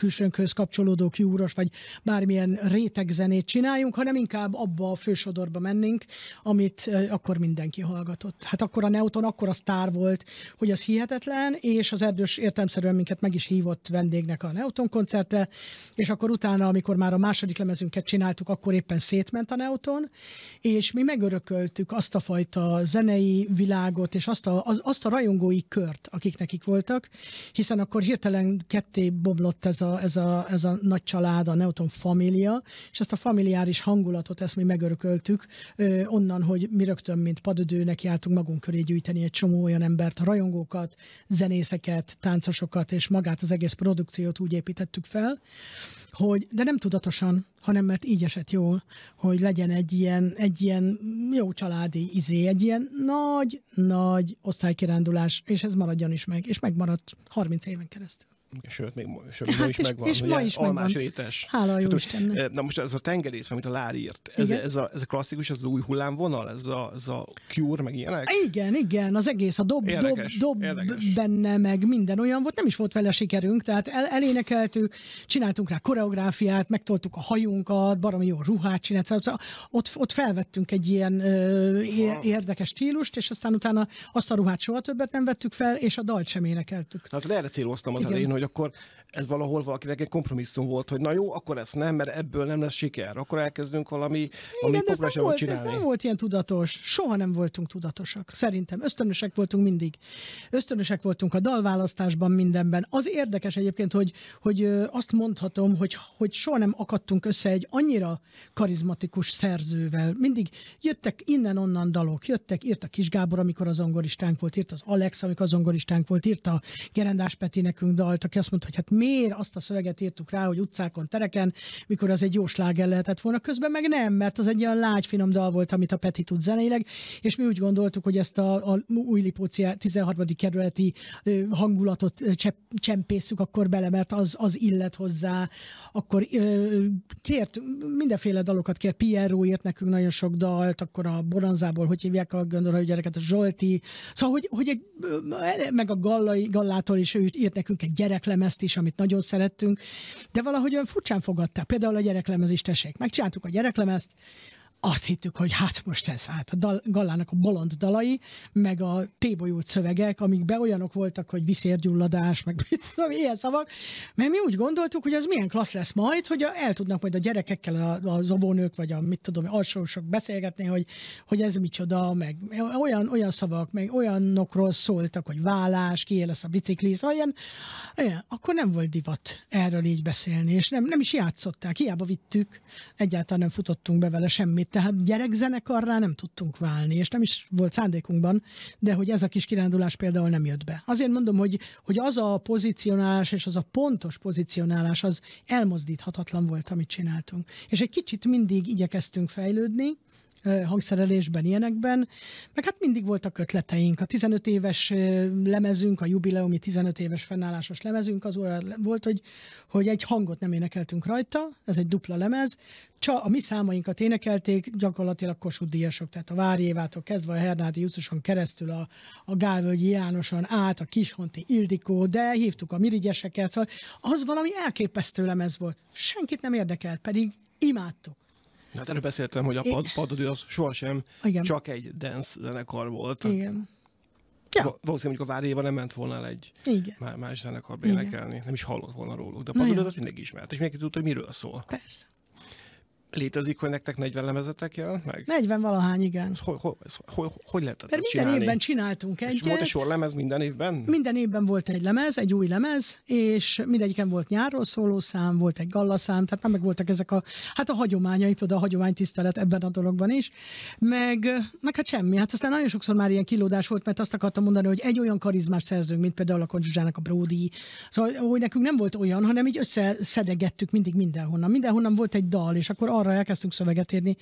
külsőnkhöz kapcsolódó kiúros, vagy bármilyen rétegzenét csináljunk, hanem inkább abba a fősodorba mennénk, amit akkor mindenki hallgatott. Hát akkor a Neuton akkor a sztár volt, hogy az hihetetlen, és az erdős értelmszerűen minket meg is hívott vendégnek a Neuton koncertre, és akkor utána, amikor már a második lemezünket csináltuk, akkor éppen szétment a Neuton, és mi megörököltük azt a fajta zenei világot, és azt a, az, azt a rajongói kört, akik nekik voltak, hiszen akkor hirtelen ketté bomlott ez a ez, a, ez a nagy család, a Neuton família, és ezt a familiáris hangulatot, ezt mi megörököltük onnan, hogy mi rögtön, mint padödőnek jártunk magunk köré gyűjteni egy csomó olyan embert, rajongókat, zenészeket, táncosokat, és magát az egész produkciót úgy építettük fel, hogy, de nem tudatosan, hanem mert így esett jól, hogy legyen egy ilyen, egy ilyen jó családi izé, egy ilyen nagy-nagy osztálykirándulás, és ez maradjon is meg, és megmaradt 30 éven keresztül sőt, még sőt, hát is és, megvan. És ugye, ma is almás megvan. rétes. Hála a jó Istennek. Eh, na most ez a tengerész, amit a Lár írt, ez, igen. ez, a, ez a klasszikus, ez az új hullámvonal, ez a, ez a cure, meg ilyenek? Igen, igen, az egész a dob, érdekes, dob, dob érdekes. benne, meg minden olyan volt, nem is volt vele sikerünk, tehát el, elénekeltük, csináltunk rá koreográfiát, megtoltuk a hajunkat, baromi jó ruhát csinált, szóval, szóval ott, ott felvettünk egy ilyen ö, érdekes stílust, és aztán utána azt a ruhát soha többet nem vettük fel, és a dalt sem énekeltük. Hát erre céloztam az hogy hogy akkor ez valahol valakinek egy kompromisszum volt, hogy na jó, akkor ezt nem, mert ebből nem lesz siker. Akkor elkezdünk valami, ami ez nem, volt, csinálni. ez nem volt ilyen tudatos. Soha nem voltunk tudatosak. Szerintem ösztönösek voltunk mindig. Ösztönösek voltunk a dalválasztásban, mindenben. Az érdekes egyébként, hogy, hogy azt mondhatom, hogy, hogy soha nem akadtunk össze egy annyira karizmatikus szerzővel. Mindig jöttek innen-onnan dalok, jöttek, írt a Kis Gábor, amikor az zongoristánk volt, írt az Alex, amikor az zongoristánk volt, írt a Gerendás Peti nekünk dalt, aki azt mondta, hogy hát miért azt a szöveget írtuk rá, hogy utcákon, tereken, mikor az egy jó sláger lehetett volna. Közben meg nem, mert az egy olyan lágy, finom dal volt, amit a Peti tud zeneileg, és mi úgy gondoltuk, hogy ezt a, a Újlipóci 13. kerületi hangulatot csempészük akkor bele, mert az, az illet hozzá. Akkor kért, mindenféle dalokat kér, Pierro írt nekünk nagyon sok dalt, akkor a Bonanzából, hogy hívják a Göndorhai gyereket, a Zsolti. Szóval, hogy, hogy egy, e, meg a Gallai, Gallától is ő írt nekünk egy gyereklemezt is, amit amit nagyon szerettünk, de valahogy olyan furcsán fogadták. Például a gyereklemez is tessék. Megcsináltuk a gyereklemezt, azt hittük, hogy hát most ez, hát a dal, Gallának a bolond dalai, meg a tébolyult szövegek, amikbe olyanok voltak, hogy viszérgyulladás, meg tudom, ilyen szavak, mert mi úgy gondoltuk, hogy az milyen klassz lesz majd, hogy el tudnak majd a gyerekekkel az óvónők, vagy a mit tudom, alsósok beszélgetni, hogy, hogy ez micsoda, meg olyan, olyan szavak, meg olyanokról szóltak, hogy vállás, ki lesz a bicikli, szóval ilyen, ilyen, akkor nem volt divat erről így beszélni, és nem, nem is játszották, hiába vittük, egyáltalán nem futottunk be vele semmit, tehát gyerekzenekarrá nem tudtunk válni, és nem is volt szándékunkban, de hogy ez a kis kirándulás például nem jött be. Azért mondom, hogy, hogy az a pozicionálás és az a pontos pozicionálás az elmozdíthatatlan volt, amit csináltunk. És egy kicsit mindig igyekeztünk fejlődni, hangszerelésben, ilyenekben, meg hát mindig voltak ötleteink. A 15 éves lemezünk, a jubileumi 15 éves fennállásos lemezünk az olyan volt, hogy, hogy egy hangot nem énekeltünk rajta, ez egy dupla lemez, csak a mi számainkat énekelték gyakorlatilag Kossuth Díjasok, tehát a Várjévától kezdve a Hernádi Jusszuson keresztül, a, a Gálvölgyi Jánoson át, a Kishonti Ildikó, de hívtuk a mirigyeseket, szóval az valami elképesztő lemez volt. Senkit nem érdekelt, pedig imádtuk. Hát erről beszéltem, hogy a pad, padodő az sohasem Igen. csak egy dance zenekar volt. Igen. Ja. Valószínűleg mondjuk a Vár Éva nem ment volna el egy Igen. más zenekarba énekelni. Nem is hallott volna róluk, de a padodőt az mindig ismert, és mindenki tudta, hogy miről szól. Persze. Létezik, hogy nektek 40 lemezetek jelent meg? 40 valahány, igen. Ez hogy, hogy, ho, hogy lehetett Mert minden csinálni? évben csináltunk egyet. És volt egy sor lemez minden évben? Minden évben volt egy lemez, egy új lemez, és mindegyiken volt nyárról szóló szám, volt egy gallaszám, tehát már meg voltak ezek a, hát a hagyományai, tudod, a hagyománytisztelet ebben a dologban is, meg, meg hát semmi. Hát aztán nagyon sokszor már ilyen kilódás volt, mert azt akartam mondani, hogy egy olyan karizmás szerzőnk, mint például a Koncsuzsának a Brody, szóval, hogy nekünk nem volt olyan, hanem így összeszedegettük mindig mindenhonnan. Mindenhonnan volt egy dal, és akkor arra elkezdtünk szöveget írni,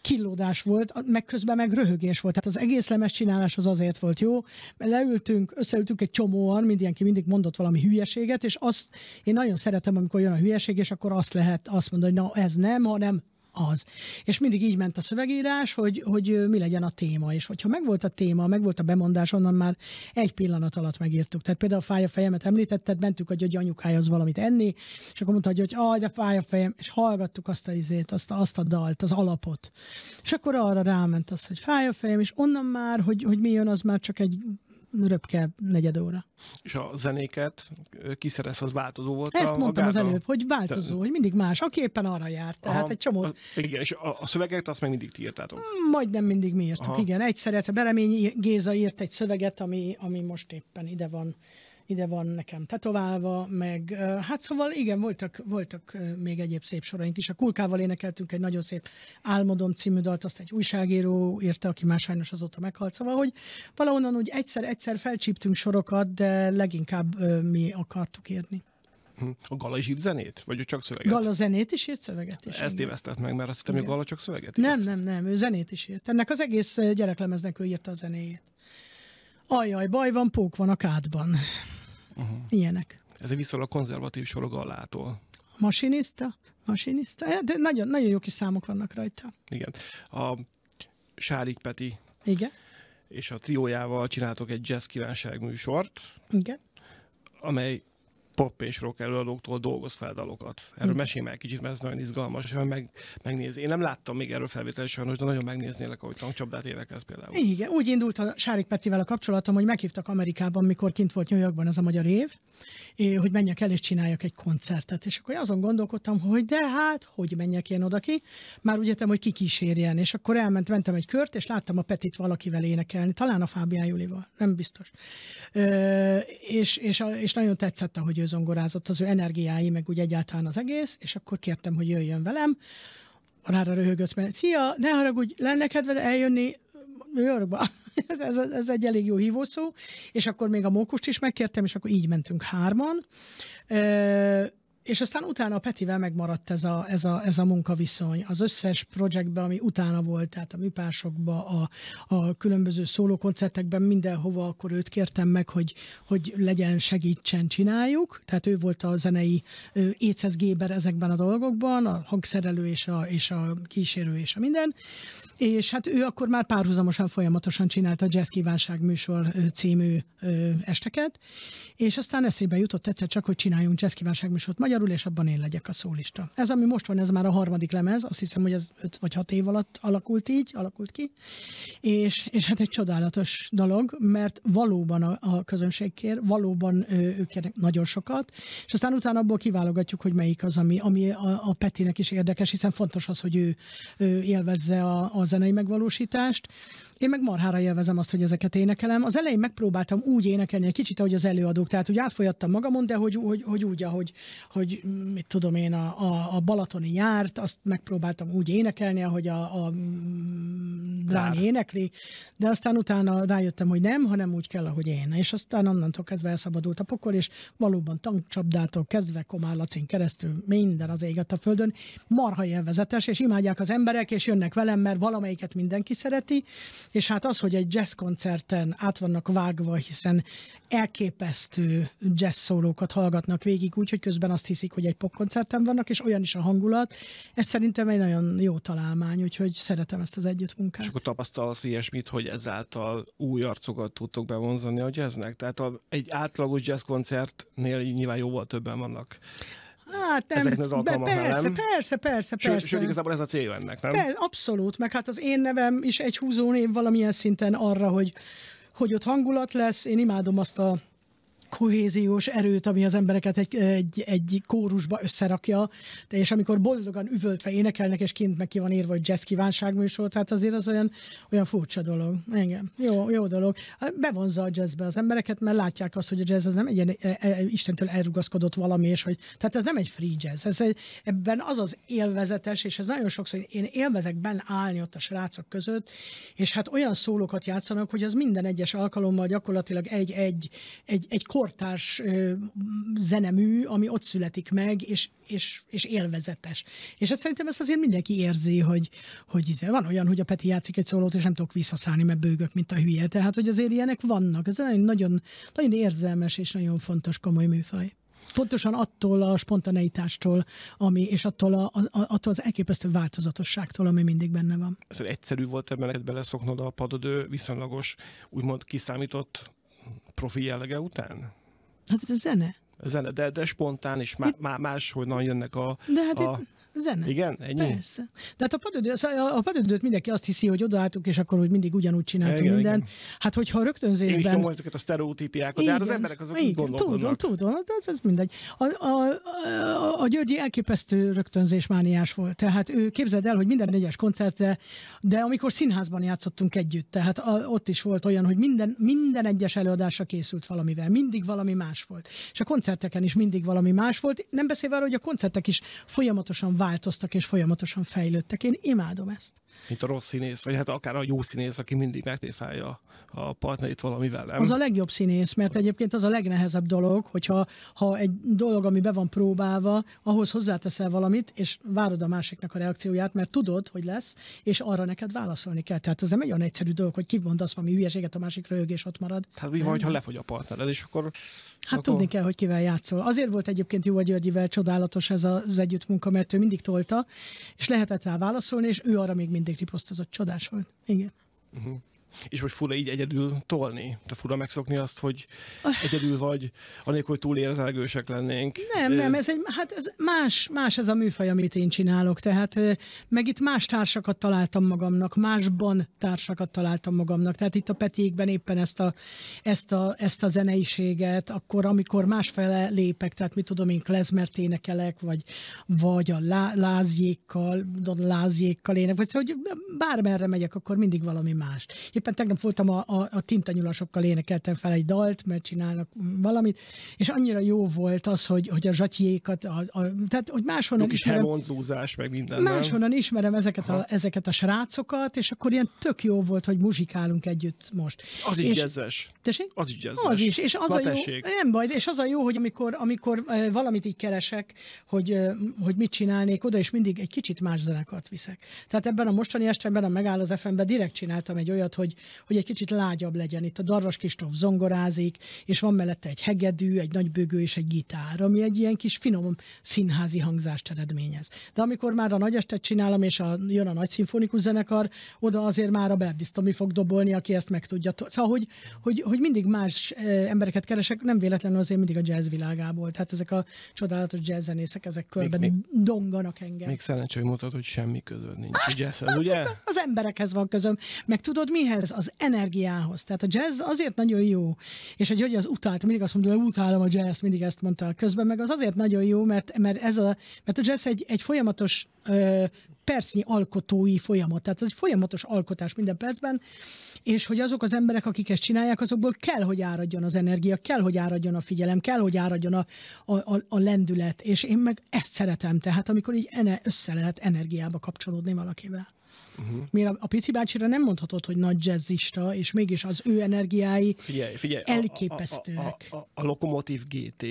kilódás volt, meg közben meg röhögés volt. Tehát az egész lemes csinálás az azért volt jó, mert leültünk, összeültünk egy csomóan, mindenki mindig mondott valami hülyeséget, és azt én nagyon szeretem, amikor jön a hülyeség, és akkor azt lehet azt mondani, hogy na ez nem, hanem az. És mindig így ment a szövegírás, hogy, hogy mi legyen a téma, és hogyha megvolt a téma, megvolt a bemondás, onnan már egy pillanat alatt megírtuk. Tehát például a fáj a fejemet említetted, mentük a György anyukájhoz valamit enni, és akkor mondta, hogy aj, de fáj a fejem, és hallgattuk azt a izét, azt, azt a dalt, az alapot. És akkor arra ráment az, hogy fáj a fejem, és onnan már, hogy, hogy mi jön, az már csak egy röpke negyed óra. És a zenéket kiszerez, az változó volt? Ezt a, mondtam magára. az előbb, hogy változó, Te... hogy mindig más, aki éppen arra járt. Tehát Aha, egy csomó. Az, igen, és a, a szöveget azt meg mindig ti írtátok? Mm, majdnem mindig mi írtuk, Aha. igen. Egyszer, egyszer Bereményi Géza írt egy szöveget, ami, ami most éppen ide van ide van nekem tetoválva, meg hát szóval igen, voltak, voltak még egyéb szép soraink is. A Kulkával énekeltünk egy nagyon szép Álmodom című dalt, azt egy újságíró írta, aki már sajnos azóta meghalt. Szóval, hogy valahonnan úgy egyszer-egyszer felcsíptünk sorokat, de leginkább mi akartuk írni. Hm. A Gala is írt zenét? Vagy csak szöveget? Gala zenét is írt, szöveget is. Ezt éveztet meg, mert azt hittem, hogy Gala csak szöveget írt. Nem, nem, nem, ő zenét is írt. Ennek az egész gyereklemeznek ő írta a zenéjét. Ajaj, baj van, pók van a kádban. Uh-huh. Ilyenek. Ez viszonylag konzervatív sorog alától. Masinista? Masinista? De nagyon, nagyon jó kis számok vannak rajta. Igen. A Sárik Peti Igen. és a triójával csináltok egy jazz kívánság műsort. Igen. Amely pop és rock előadóktól dolgoz fel dalokat. Erről hmm. mesélj meg kicsit, mert ez nagyon izgalmas, ha meg, megnézi. Én nem láttam még erről felvételt sajnos, de nagyon megnéznélek, ahogy tankcsapdát énekelsz például. Igen, úgy indult a Sárik Petivel a kapcsolatom, hogy meghívtak Amerikában, mikor kint volt New Yorkban az a magyar év, hogy menjek el és csináljak egy koncertet. És akkor azon gondolkodtam, hogy de hát, hogy menjek én oda ki? Már úgy értem, hogy kísérjen. És akkor elment, mentem egy kört, és láttam a Petit valakivel énekelni, talán a Fábián Julival, nem biztos. Ö, és, és, és nagyon tetszett, ahogy ő zongorázott, az ő energiái, meg úgy egyáltalán az egész, és akkor kértem, hogy jöjjön velem. Rára röhögött, mert szia, ne haragudj, lenne kedved eljönni, New Yorkba. ez, ez egy elég jó hívószó. És akkor még a mókust is megkértem, és akkor így mentünk hárman. E, és aztán utána a Petivel megmaradt ez a, ez a, ez a munkaviszony. Az összes projektbe, ami utána volt, tehát a műpásokba, a, a különböző szólókoncertekben, mindenhova akkor őt kértem meg, hogy, hogy legyen, segítsen, csináljuk. Tehát ő volt a zenei écezgéber ezekben a dolgokban, a hangszerelő és a, és a kísérő és a minden. És hát ő akkor már párhuzamosan folyamatosan csinálta a Jazz Kívánság műsor című esteket, és aztán eszébe jutott egyszer csak, hogy csináljunk Jazz Kívánság műsort magyarul, és abban én legyek a szólista. Ez, ami most van, ez már a harmadik lemez, azt hiszem, hogy ez öt vagy hat év alatt alakult így, alakult ki, és, és hát egy csodálatos dolog, mert valóban a, a közönség kér, valóban ők kérnek nagyon sokat, és aztán utána abból kiválogatjuk, hogy melyik az, ami, ami a, a Petinek is érdekes, hiszen fontos az, hogy ő, ő élvezze a, a zenei megvalósítást, én meg marhára élvezem azt, hogy ezeket énekelem. Az elején megpróbáltam úgy énekelni egy kicsit, ahogy az előadók, tehát hogy átfolyattam magamon, de hogy, hogy, hogy úgy, ahogy, hogy mit tudom én, a, a, a Balatoni járt, azt megpróbáltam úgy énekelni, ahogy a, a mm, Dráni énekli, de aztán utána rájöttem, hogy nem, hanem úgy kell, ahogy én. És aztán onnantól kezdve elszabadult a pokol, és valóban tankcsapdától kezdve komállacin keresztül minden az égett a földön. Marha élvezetes, és imádják az emberek, és jönnek velem, mert valamelyiket mindenki szereti, és hát az, hogy egy jazz koncerten át vannak vágva, hiszen elképesztő jazz szólókat hallgatnak végig, úgyhogy közben azt hiszik, hogy egy popkoncerten vannak, és olyan is a hangulat. Ez szerintem egy nagyon jó találmány, úgyhogy szeretem ezt az együttmunkát. És akkor tapasztalsz ilyesmit, hogy ezáltal új arcokat tudtok bevonzani a jazznek? Tehát egy átlagos jazz koncertnél nyilván jóval többen vannak Hát nem, az be, persze, nem? persze, persze, persze. Sőt, sőt, igazából ez a cél ennek, nem? Persze, abszolút, meg hát az én nevem is egy húzónév valamilyen szinten arra, hogy, hogy ott hangulat lesz. Én imádom azt a kohéziós erőt, ami az embereket egy, egy, egy kórusba összerakja, de és amikor boldogan üvöltve énekelnek, és kint meg ki van írva, hogy jazz műsor, tehát azért az olyan, olyan furcsa dolog. Engem. Jó, jó dolog. Bevonza a jazzbe az embereket, mert látják azt, hogy a jazz az nem egy ilyen e, e, Istentől elrugaszkodott valami, és hogy, tehát ez nem egy free jazz. Ez egy, ebben az az élvezetes, és ez nagyon sokszor, hogy én élvezek benne állni ott a srácok között, és hát olyan szólókat játszanak, hogy az minden egyes alkalommal gyakorlatilag egy-egy egy, egy, egy, egy kortárs zenemű, ami ott születik meg, és, és, és élvezetes. És ezt hát szerintem ezt azért mindenki érzi, hogy, hogy izé, van olyan, hogy a Peti játszik egy szólót, és nem tudok visszaszállni, mert bőgök, mint a hülye. Tehát, hogy azért ilyenek vannak. Ez egy nagyon, nagyon érzelmes és nagyon fontos, komoly műfaj. Pontosan attól a spontaneitástól, ami, és attól, a, a, attól az elképesztő változatosságtól, ami mindig benne van. Ez szóval egyszerű volt ebben beleszoknod a padodő, viszonylagos, úgymond kiszámított profi jellege után? Hát ez a zene. A zene, de, de spontán, és má, má, máshogy jönnek a... De hát a... Itt Zene. Igen? Ennyi? Persze. Tehát a padödőt, a padödőt mindenki azt hiszi, hogy odaálltunk, és akkor hogy mindig ugyanúgy csináltunk igen, mindent. Igen. Hát hogyha a rögtönzésben... Én is tudom ezeket a sztereotípiákat, de hát az emberek azok igen, így gondolkodnak. Tudom, tudom, de hát ez, ez mindegy. A, a, a, a Györgyi elképesztő mániás volt. Tehát ő képzeld el, hogy minden egyes koncertre, de amikor színházban játszottunk együtt, tehát a, ott is volt olyan, hogy minden, minden egyes előadásra készült valamivel, mindig valami más volt. És a koncerteken is mindig valami más volt. Nem beszélve arról, hogy a koncertek is folyamatosan változtak és folyamatosan fejlődtek. Én imádom ezt. Mint a rossz színész, vagy hát akár a jó színész, aki mindig megtéfálja a partnerit valamivel, nem? Az a legjobb színész, mert az... egyébként az a legnehezebb dolog, hogyha ha egy dolog, ami be van próbálva, ahhoz hozzáteszel valamit, és várod a másiknak a reakcióját, mert tudod, hogy lesz, és arra neked válaszolni kell. Tehát ez nem egy olyan egyszerű dolog, hogy kimondasz valami hülyeséget, a másik röhög, és ott marad. Hát mi van, ha lefogy a partnered, és akkor... Hát akkor... tudni kell, hogy kivel játszol. Azért volt egyébként Jó Györgyivel csodálatos ez az együttmunka, mert ő mindig mindig tolta, és lehetett rá válaszolni, és ő arra még mindig riposztozott. Csodás volt. Igen. Uh-huh és most fura így egyedül tolni. Te fura megszokni azt, hogy ah. egyedül vagy, anélkül, hogy túl érzelgősek lennénk. Nem, nem, ez egy, hát ez más, más ez a műfaj, amit én csinálok. Tehát meg itt más társakat találtam magamnak, másban társakat találtam magamnak. Tehát itt a Petékben éppen ezt a, ezt a, ezt a zeneiséget, akkor amikor másfele lépek, tehát mit tudom én, klezmert énekelek, vagy, vagy a lázjékkal, don lázjékkal ének, vagy szóval, hogy bármerre megyek, akkor mindig valami más. Épp éppen tegnap voltam a, a, a tintanyulasokkal, énekeltem fel egy dalt, mert csinálnak valamit, és annyira jó volt az, hogy, hogy a zsatyékat, a, a, tehát hogy máshonnan Jó ismerem, hemonzózás, meg minden. Máshonnan nem? ismerem ezeket a, ezeket a srácokat, és akkor ilyen tök jó volt, hogy muzsikálunk együtt most. Az és, így jazzes. Tessék? Az így jazzes. Az is, és az Na, a jó, tessék. nem baj, és az a jó, hogy amikor, amikor valamit így keresek, hogy, hogy mit csinálnék oda, és mindig egy kicsit más zenekart viszek. Tehát ebben a mostani estében, a megáll az FM-ben direkt csináltam egy olyat, hogy hogy, hogy egy kicsit lágyabb legyen. Itt a Darvas Kristóf zongorázik, és van mellette egy hegedű, egy nagy és egy gitár, ami egy ilyen kis finom színházi hangzást eredményez. De amikor már a nagy estet csinálom, és a, jön a nagy szimfonikus zenekar, oda azért már a Berdisztomi fog dobolni, aki ezt meg tudja. Szóval, hogy, hogy, hogy mindig más eh, embereket keresek, nem véletlenül azért mindig a jazz világából. Tehát ezek a csodálatos jazz zenészek, ezek körben még, még, donganak engem. Még szerencsé, hogy mutatod, hogy semmi közöd nincs. Ah, jazz, az, ugye? Hát, az emberekhez van közöm. Meg tudod mihez? jazz az energiához. Tehát a jazz azért nagyon jó, és hogy, hogy az utált, mindig azt mondom, hogy utálom a jazz, mindig ezt mondta közben, meg az azért nagyon jó, mert, mert, ez a, mert a jazz egy, egy folyamatos ö, percnyi alkotói folyamat, tehát ez egy folyamatos alkotás minden percben, és hogy azok az emberek, akik ezt csinálják, azokból kell, hogy áradjon az energia, kell, hogy áradjon a figyelem, kell, hogy áradjon a, a, a, a lendület, és én meg ezt szeretem, tehát amikor így ene, össze lehet energiába kapcsolódni valakivel. Uh-huh. Miért a, a Pici bácsira nem mondhatod, hogy nagy jazzista, és mégis az ő energiái figyelj, figyelj, elképesztőek. A, a, a, a, a Lokomotív GT,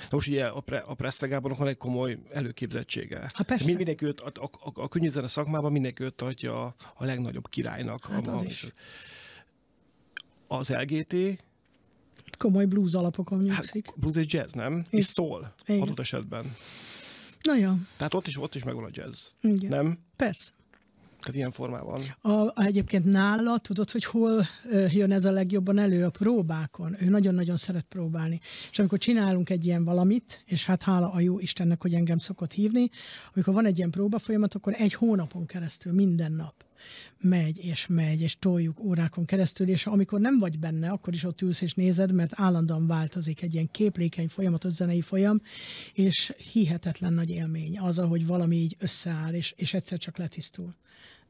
Na most ugye a, pre, a Pressle Gábornak van egy komoly előképzettsége. Ha persze. Mind, mindenki őt, a, a, a, a könnyűzene szakmában mindenki őt adja a, a legnagyobb királynak. Hát a, az, is. az LGT komoly blues alapokon hát, nyugszik. Hát, blues és jazz, nem? És, és szól adott esetben. Na jó. Tehát ott is, ott is megvan a jazz, Igen. nem? Persze. Tehát ilyen formában. A, egyébként nála tudod, hogy hol jön ez a legjobban elő a próbákon. Ő nagyon-nagyon szeret próbálni. És amikor csinálunk egy ilyen valamit, és hát hála a jó Istennek, hogy engem szokott hívni, amikor van egy ilyen próba folyamat, akkor egy hónapon keresztül minden nap megy és megy, és toljuk órákon keresztül, és amikor nem vagy benne, akkor is ott ülsz és nézed, mert állandóan változik egy ilyen képlékeny folyamatos zenei folyam, és hihetetlen nagy élmény az, ahogy valami így összeáll, és, és egyszer csak letisztul.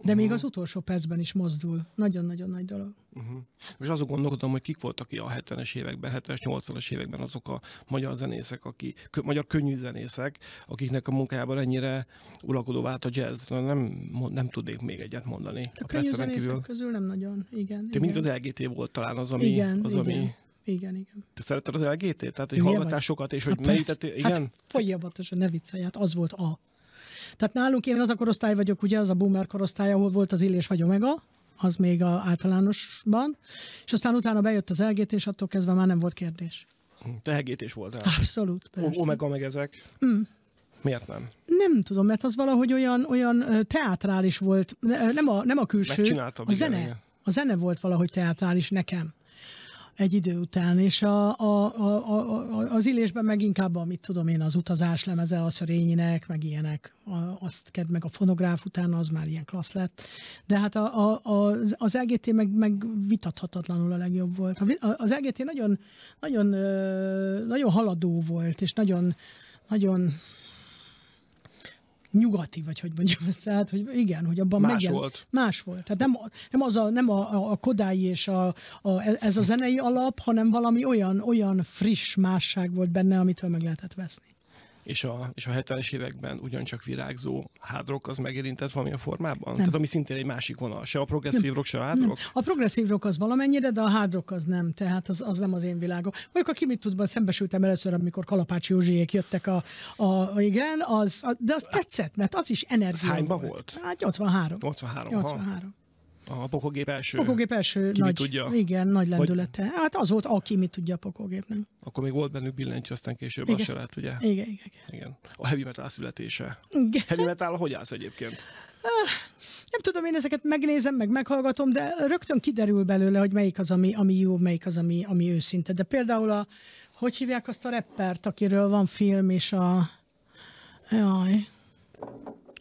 De még mhm. az utolsó percben is mozdul. Nagyon-nagyon nagy dolog. Uh-huh. És azok gondolkodom, hogy kik voltak ki a 70-es években, 70-es, 80 es években azok a magyar zenészek, aki, kö, magyar könnyű zenészek, akiknek a munkájában ennyire uralkodó vált a jazz. Nem, nem tudnék még egyet mondani. A, a könnyű zenészek kívül. közül nem nagyon, igen. Te mindig az LGT volt talán az, ami... Igen, az, igen. ami igen, igen. Te szeretted az LGT-t? Tehát, hogy hallgatásokat, és hogy hát merítettél? Hát igen? Hát folyamatosan, ne viccelj, hát az volt a tehát nálunk én az a korosztály vagyok, ugye az a boomer korosztály, ahol volt az Illés vagy Omega, az még a általánosban, és aztán utána bejött az LGT, és attól kezdve már nem volt kérdés. Te hegétés voltál. Abszolút, persze. Omega meg ezek. Mm. Miért nem? Nem tudom, mert az valahogy olyan, olyan teátrális volt. Nem a, nem a külső, a zene. Igen. A zene volt valahogy teátrális nekem egy idő után, és a, a, a, a, az illésben meg inkább, amit tudom én, az utazás lemeze, a szörényinek, meg ilyenek, a, azt ked meg a fonográf után az már ilyen klassz lett. De hát a, a, a, az LGT meg, meg vitathatatlanul a legjobb volt. A, az LGT nagyon, nagyon, nagyon haladó volt, és nagyon, nagyon nyugati, vagy hogy mondjam ezt, tehát, hogy igen, hogy abban más megjel... volt. Más volt. Tehát nem, nem, az a, nem a, a Kodály és a, a, ez a zenei alap, hanem valami olyan, olyan friss másság volt benne, amitől meg lehetett veszni és a, és a 70-es években ugyancsak virágzó hádrok az megérintett valamilyen formában? Nem. Tehát ami szintén egy másik vonal, se a progresszív rock, se a hádrok? A progresszív rock az valamennyire, de a hádrok az nem, tehát az, az nem az én világom. Mondjuk a Kimit tudban szembesültem először, amikor Kalapács Józsiék jöttek a, a igen, az, a, de az tetszett, mert az is energia. Hányba volt? volt? Hát 83. 83. 83. 83 a pokogép első, pokogép első ki nagy, tudja. Igen, nagy lendülete. Vagy... Hát az volt, aki mit tudja a pokogépnek. Akkor még volt bennük billentyű, aztán később igen. az se lehet, ugye? Igen, igen, igen. igen. A heavy metal születése. Igen. Heavy metal, hogy állsz egyébként? Ah, nem tudom, én ezeket megnézem, meg meghallgatom, de rögtön kiderül belőle, hogy melyik az, ami, ami jó, melyik az, ami, ami őszinte. De például a, hogy hívják azt a reppert, akiről van film, és a... Jaj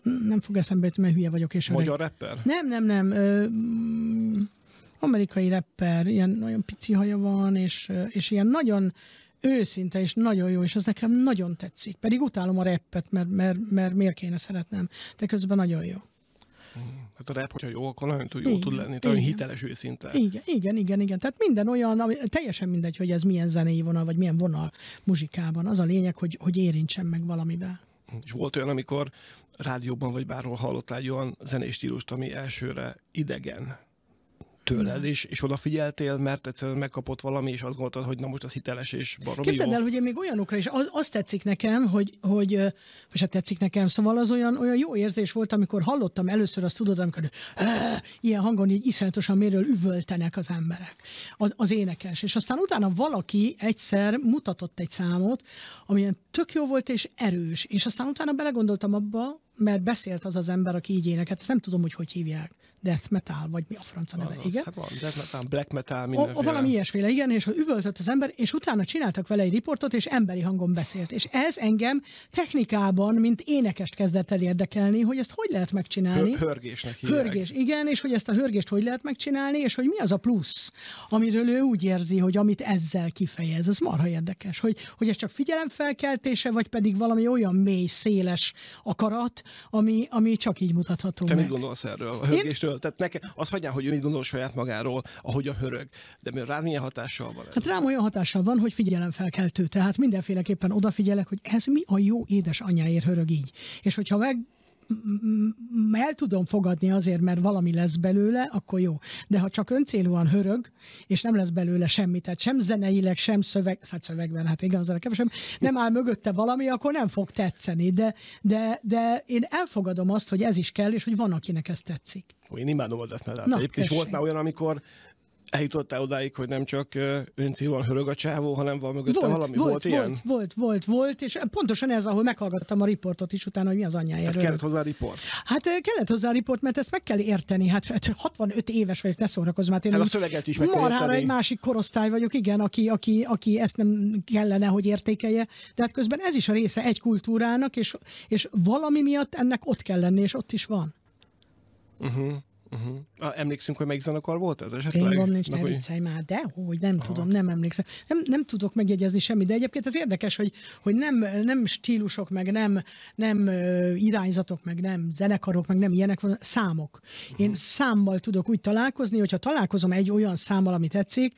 nem fog eszembe jutni, mert hülye vagyok. És Magyar öreg. rapper? Nem, nem, nem. Ö, mm, amerikai rapper, ilyen nagyon pici haja van, és, és ilyen nagyon őszinte és nagyon jó, és ez nekem nagyon tetszik. Pedig utálom a rappet, mert, mert, mert miért kéne szeretnem, de közben nagyon jó. Mm. Hát a rep, hogyha jó, akkor nagyon jó igen, tud lenni, nagyon hiteles őszinte. Igen, igen, igen, igen. Tehát minden olyan, ami, teljesen mindegy, hogy ez milyen zenei vonal, vagy milyen vonal muzsikában. Az a lényeg, hogy, hogy érintsem meg valamivel. És volt olyan, amikor rádióban vagy bárhol hallottál egy olyan zenéstílust, ami elsőre idegen tőled, és, és odafigyeltél, mert egyszerűen megkapott valami, és azt gondoltad, hogy na most az hiteles és baromi Képzeld jó. el, hogy én még olyanokra is, az, az tetszik nekem, hogy, hogy vagy hát tetszik nekem, szóval az olyan, olyan jó érzés volt, amikor hallottam először azt tudod, amikor ilyen hangon így iszonyatosan méről üvöltenek az emberek, az, az énekes, és aztán utána valaki egyszer mutatott egy számot, amilyen tök jó volt és erős, és aztán utána belegondoltam abba, mert beszélt az az ember, aki így énekelt, ezt nem tudom, hogy hogy hívják, death metal, vagy mi a franca neve, az, igen? Hát van, death metal, black metal, mindenféle. O, valami ilyesféle, igen, és üvöltött az ember, és utána csináltak vele egy riportot, és emberi hangon beszélt. És ez engem technikában, mint énekest kezdett el érdekelni, hogy ezt hogy lehet megcsinálni. Hör, hörgésnek hívják. Hörgés, igen, és hogy ezt a hörgést hogy lehet megcsinálni, és hogy mi az a plusz, amiről ő úgy érzi, hogy amit ezzel kifejez. Ez marha érdekes, hogy, hogy ez csak figyelemfelkeltése, vagy pedig valami olyan mély, széles akarat, ami, ami csak így mutatható Te meg. mit gondolsz erről, a hörgéstől? Én... Tehát nekem, azt hagyjál, hogy ő mit gondol saját magáról, ahogy a hörög. De rám milyen hatással van ez? Hát rám olyan hatással van, hogy figyelemfelkeltő. Tehát mindenféleképpen odafigyelek, hogy ez mi a jó édes anyáért hörög így. És hogyha meg el tudom fogadni azért, mert valami lesz belőle, akkor jó. De ha csak öncélúan hörög, és nem lesz belőle semmi, tehát sem zeneileg, sem szöveg, hát szövegben, hát igen, a kevesebb, nem áll mögötte valami, akkor nem fog tetszeni. De, de, de én elfogadom azt, hogy ez is kell, és hogy van, akinek ez tetszik. Ó, én imádom Adetnál. Egyébként is volt már olyan, amikor eljutottál odáig, hogy nem csak öncélúan hörög a csávó, hanem van mögötte volt, valami? Volt, volt, ilyen? Volt, volt, volt, volt, és pontosan ez, ahol meghallgattam a riportot is utána, hogy mi az anyja Tehát kellett hozzá a riport? Hát kellett hozzá a riport, mert ezt meg kell érteni. Hát 65 hát, éves vagyok, ne szórakozz mert hát én hát a szöveget is meg kell marhára egy másik korosztály vagyok, igen, aki, aki, aki ezt nem kellene, hogy értékelje. De hát közben ez is a része egy kultúrának, és, és valami miatt ennek ott kell lenni, és ott is van. Uh-huh. Uh-huh. Emlékszünk, hogy melyik zenekar volt ez esetleg? Rémom nincs, ne viccelj hogy... már, de hogy nem Aha. tudom, nem emlékszem. Nem, nem tudok megjegyezni semmit, de egyébként ez érdekes, hogy, hogy nem, nem stílusok, meg nem, nem irányzatok, meg nem zenekarok, meg nem ilyenek, van számok. Uh-huh. Én számmal tudok úgy találkozni, hogyha találkozom egy olyan számmal, ami tetszik,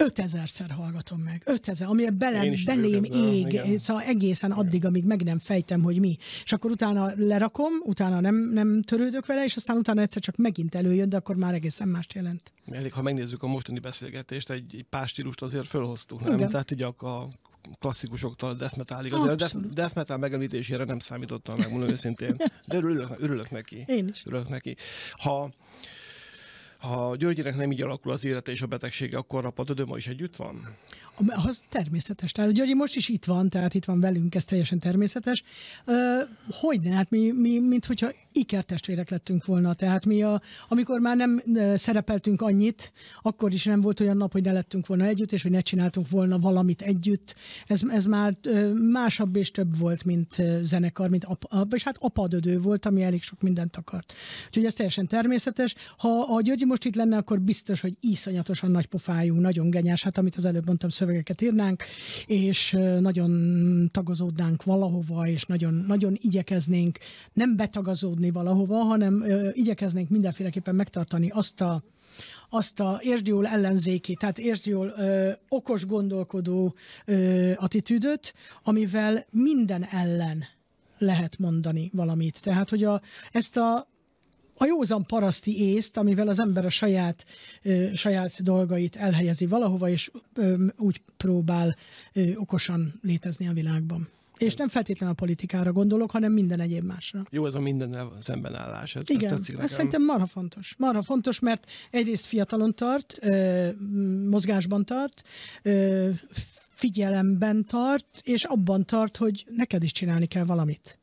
ötezerszer hallgatom meg. Ötezer, ami bele, Én belém ég, igen. szóval egészen igen. addig, amíg meg nem fejtem, hogy mi. És akkor utána lerakom, utána nem, nem törődök vele, és aztán utána egyszer csak megint előjön, de akkor már egészen mást jelent. Elég, ha megnézzük a mostani beszélgetést, egy, egy pár stílust azért fölhoztunk, nem? Igen. Tehát így a, klasszikusoktól a death metalig. Azért Abszolút. a death, death metal megemlítésére nem számítottam, megmondom őszintén. De örülök, örülök neki. Én is. Örülök neki. Ha ha Györgyének nem így alakul az élete és a betegsége, akkor a padödöma is együtt van? Az természetes. Tehát Györgyi most is itt van, tehát itt van velünk, ez teljesen természetes. Hogy ne? Hát mi, mi mint hogyha ikertestvérek lettünk volna. Tehát mi, a, amikor már nem szerepeltünk annyit, akkor is nem volt olyan nap, hogy ne lettünk volna együtt, és hogy ne csináltunk volna valamit együtt. Ez, ez már másabb és több volt, mint zenekar, mint apa, és hát apadödő volt, ami elég sok mindent akart. Úgyhogy ez teljesen természetes. Ha a Györgyi most itt lenne, akkor biztos, hogy iszonyatosan nagy pofájú, nagyon genyás, hát amit az előbb mondtam, szöveg szövegeket írnánk, és nagyon tagozódnánk valahova, és nagyon, nagyon igyekeznénk nem betagazódni valahova, hanem igyekeznénk mindenféleképpen megtartani azt a azt a értsd jól ellenzéki, tehát értsd jól ö, okos gondolkodó ö, attitűdöt, amivel minden ellen lehet mondani valamit. Tehát, hogy a, ezt a a józan paraszti észt, amivel az ember a saját, saját dolgait elhelyezi valahova, és úgy próbál okosan létezni a világban. És nem feltétlenül a politikára gondolok, hanem minden egyéb másra. Jó, ez a minden szembenállás. Ez, Igen, ez nekem. ez szerintem marha fontos. Marha fontos, mert egyrészt fiatalon tart, mozgásban tart, figyelemben tart, és abban tart, hogy neked is csinálni kell valamit.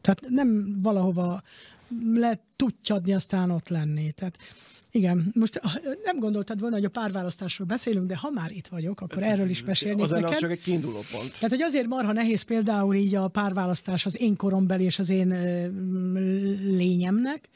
Tehát nem valahova le adni aztán ott lenni. Tehát igen, most ah, nem gondoltad volna, hogy a párválasztásról beszélünk, de ha már itt vagyok, akkor ez, hát, erről is mesélni. az neked. Az csak egy kiinduló pont. Tehát, hogy azért marha nehéz például így a párválasztás az én korombeli és az én lényemnek,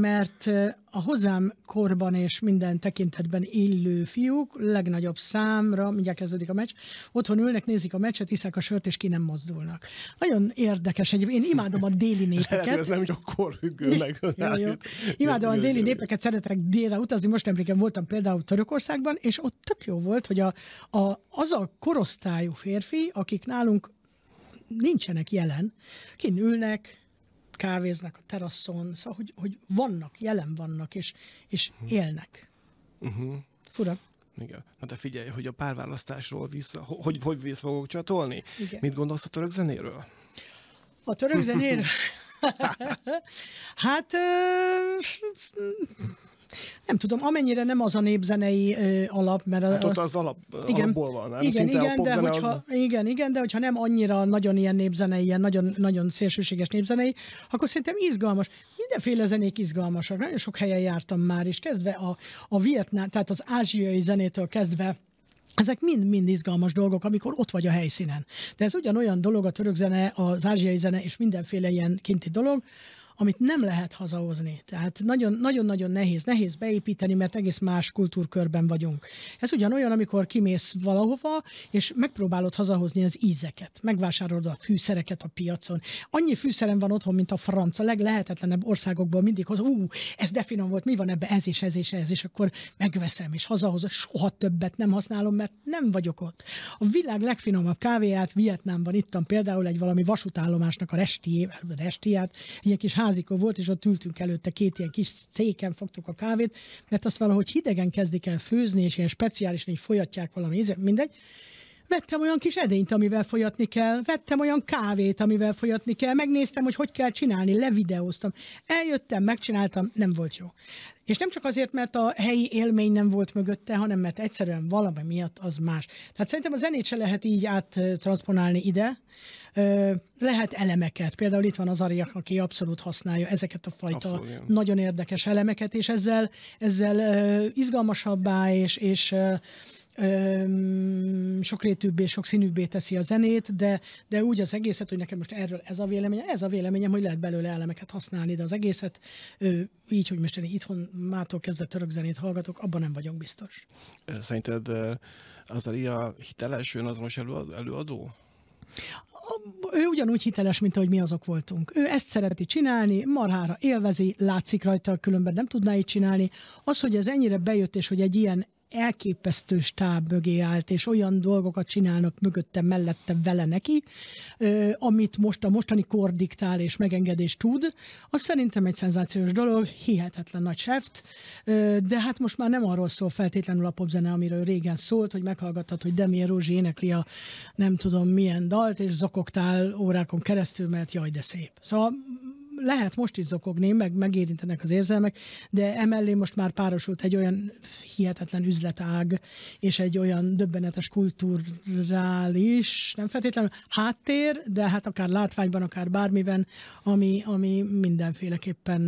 mert a hozzám korban és minden tekintetben illő fiúk legnagyobb számra, mindjárt kezdődik a meccs, otthon ülnek, nézik a meccset, iszák a sört, és ki nem mozdulnak. Nagyon érdekes egyéb. Én imádom a déli népeket. Lehet, ez nem csak korfüggő meg. jó, Imádom a déli népeket, szeretek délre utazni. Most nemrégen voltam például Törökországban, és ott tök jó volt, hogy a, a, az a korosztályú férfi, akik nálunk nincsenek jelen, kinülnek, ülnek, kávéznak a teraszon, szóval, hogy, hogy vannak, jelen vannak, és, és uh-huh. élnek. Uh-huh. Fura. Igen. Na de figyelj, hogy a párválasztásról vissza, hogy, hogy vissza fogok csatolni? Igen. Mit gondolsz a török zenéről? A török zenéről? hát, ö, nem tudom, amennyire nem az a népzenei ö, alap, mert... Hát ott az alap, igen, alapból van, nem? Igen, igen, de hogyha, az... igen, igen, de hogyha nem annyira nagyon ilyen népzenei, ilyen nagyon, nagyon szélsőséges népzenei, akkor szerintem izgalmas. Mindenféle zenék izgalmasak. Nagyon sok helyen jártam már, is, kezdve a, a vietnám, tehát az ázsiai zenétől kezdve ezek mind-mind izgalmas dolgok, amikor ott vagy a helyszínen. De ez ugyanolyan dolog a török zene, az ázsiai zene és mindenféle ilyen kinti dolog, amit nem lehet hazahozni. Tehát nagyon-nagyon nehéz, nehéz beépíteni, mert egész más kultúrkörben vagyunk. Ez ugyanolyan, amikor kimész valahova, és megpróbálod hazahozni az ízeket, megvásárolod a fűszereket a piacon. Annyi fűszerem van otthon, mint a franc, a leglehetetlenebb országokból mindig hoz, ú, ez definom volt, mi van ebbe, ez és ez és ez, és akkor megveszem, és hazahozom, soha többet nem használom, mert nem vagyok ott. A világ legfinomabb kávéját Vietnámban ittam például egy valami vasútállomásnak a restiével, restiát, egy kis házikó volt, és ott ültünk előtte két ilyen kis széken, fogtuk a kávét, mert azt valahogy hidegen kezdik el főzni, és ilyen speciálisan így folyatják valami, mindegy vettem olyan kis edényt, amivel folyatni kell, vettem olyan kávét, amivel folyatni kell, megnéztem, hogy hogy kell csinálni, levideóztam. Eljöttem, megcsináltam, nem volt jó. És nem csak azért, mert a helyi élmény nem volt mögötte, hanem mert egyszerűen valami miatt az más. Tehát szerintem a zenét se lehet így áttranszponálni ide. Lehet elemeket. Például itt van az Ariak, aki abszolút használja ezeket a fajta abszolút, nagyon érdekes elemeket, és ezzel, ezzel izgalmasabbá és, és öm, sokrétűbbé, sokszínűbbé teszi a zenét, de, de úgy az egészet, hogy nekem most erről ez a véleményem, ez a véleményem, hogy lehet belőle elemeket használni, de az egészet ö, így, hogy most én itthon mától kezdve török zenét hallgatok, abban nem vagyok biztos. Szerinted az a hiteles önazonos előadó? ő ugyanúgy hiteles, mint ahogy mi azok voltunk. Ő ezt szereti csinálni, marhára élvezi, látszik rajta, különben nem tudná így csinálni. Az, hogy ez ennyire bejött, és hogy egy ilyen elképesztő stáb mögé állt, és olyan dolgokat csinálnak mögötte, mellette vele neki, amit most a mostani kor diktál és megengedés tud, az szerintem egy szenzációs dolog, hihetetlen nagy seft, de hát most már nem arról szól feltétlenül a popzene, amiről régen szólt, hogy meghallgattad, hogy Demier Rózsi énekli a nem tudom milyen dalt, és zakogtál órákon keresztül, mert jaj, de szép. Szóval lehet most is zokogni, meg megérintenek az érzelmek, de emellé most már párosult egy olyan hihetetlen üzletág, és egy olyan döbbenetes kulturális, nem feltétlenül háttér, de hát akár látványban, akár bármiben, ami, ami mindenféleképpen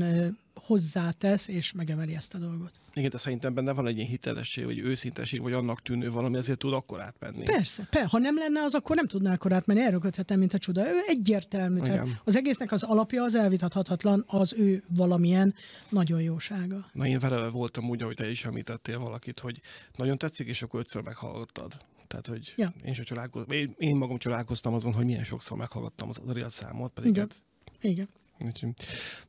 hozzátesz, és megemeli ezt a dolgot. Igen, de szerintem benne van egy ilyen hitelesség, vagy őszintesség, vagy annak tűnő valami, ezért tud akkor átmenni. Persze, per, ha nem lenne az, akkor nem tudná akkor átmenni, erőködhetem, mint a csoda. Ő egyértelmű. Tehát az egésznek az alapja az elvitathatatlan, az ő valamilyen nagyon jósága. Na én vele voltam úgy, ahogy te is említettél valakit, hogy nagyon tetszik, és akkor ötször meghallgattad. Tehát, hogy ja. én, is csalálkoz... én, én magam csodálkoztam azon, hogy milyen sokszor meghallgattam az a számot, pedig Igen. Hát... Igen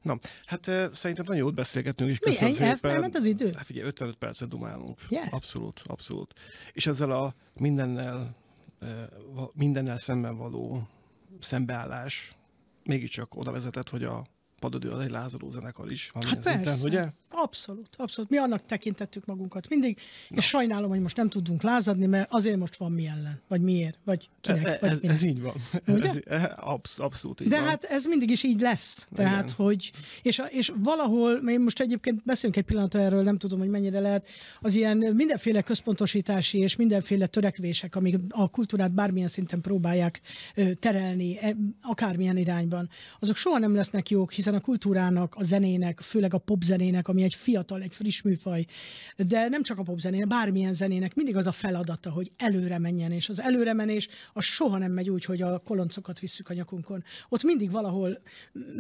na, hát szerintem nagyon jót beszélgetünk, és köszönöm Milyen szépen. az idő? Hát figyelj, 55 percet dumálunk. Yeah. Abszolút, abszolút. És ezzel a mindennel, mindennel szemben való szembeállás mégiscsak oda vezetett, hogy a padodő az egy lázadó zenekar is. Hát szinten, ugye? Abszolút, abszolút. Mi annak tekintettük magunkat mindig, Na. és sajnálom, hogy most nem tudunk lázadni, mert azért most van mi ellen, vagy miért, vagy kinek. E, e ez, vagy ez így van. Ugye? Ez, e, absz, abszolút így De van. hát ez mindig is így lesz. Tehát, Igen. hogy, és, és valahol, mert most egyébként beszélünk egy pillanat erről, nem tudom, hogy mennyire lehet, az ilyen mindenféle központosítási és mindenféle törekvések, amik a kultúrát bármilyen szinten próbálják terelni, e, akármilyen irányban, azok soha nem lesznek jók, hiszen a kultúrának, a zenének, főleg a popzenének, ami egy fiatal, egy friss műfaj, de nem csak a popzenén, bármilyen zenének mindig az a feladata, hogy előre menjen, és az előremenés az soha nem megy úgy, hogy a koloncokat visszük a nyakunkon. Ott mindig valahol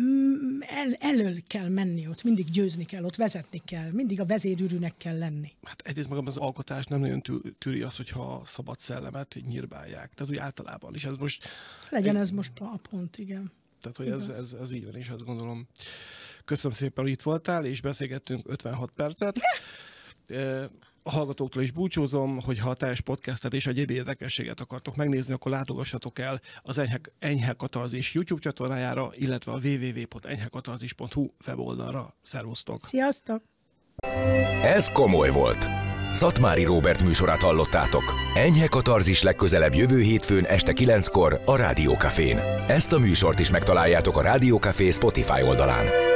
mm, el, elől kell menni, ott mindig győzni kell, ott vezetni kell, mindig a vezérűrűnek kell lenni. Hát egyrészt magam az alkotás nem nagyon tűri azt, hogyha a szabad szellemet nyírbálják. Tehát úgy általában is ez most... Legyen egy... ez most a pont, igen. Tehát, hogy ez, ez, ez így van, és azt gondolom. Köszönöm szépen, hogy itt voltál, és beszélgettünk 56 percet. A hallgatóktól is búcsúzom, hogy ha a teljes podcastet és egyéb érdekességet akartok megnézni, akkor látogassatok el az Enyhe, Enyhe Katarzis YouTube csatornájára, illetve a www.enyhekatarzis.hu weboldalra. Szervusztok! Sziasztok! Ez komoly volt! Szatmári Róbert műsorát hallottátok. Enyhe Katarzis legközelebb jövő hétfőn este 9-kor a Rádiókafén. Ezt a műsort is megtaláljátok a Rádiókafé Spotify oldalán.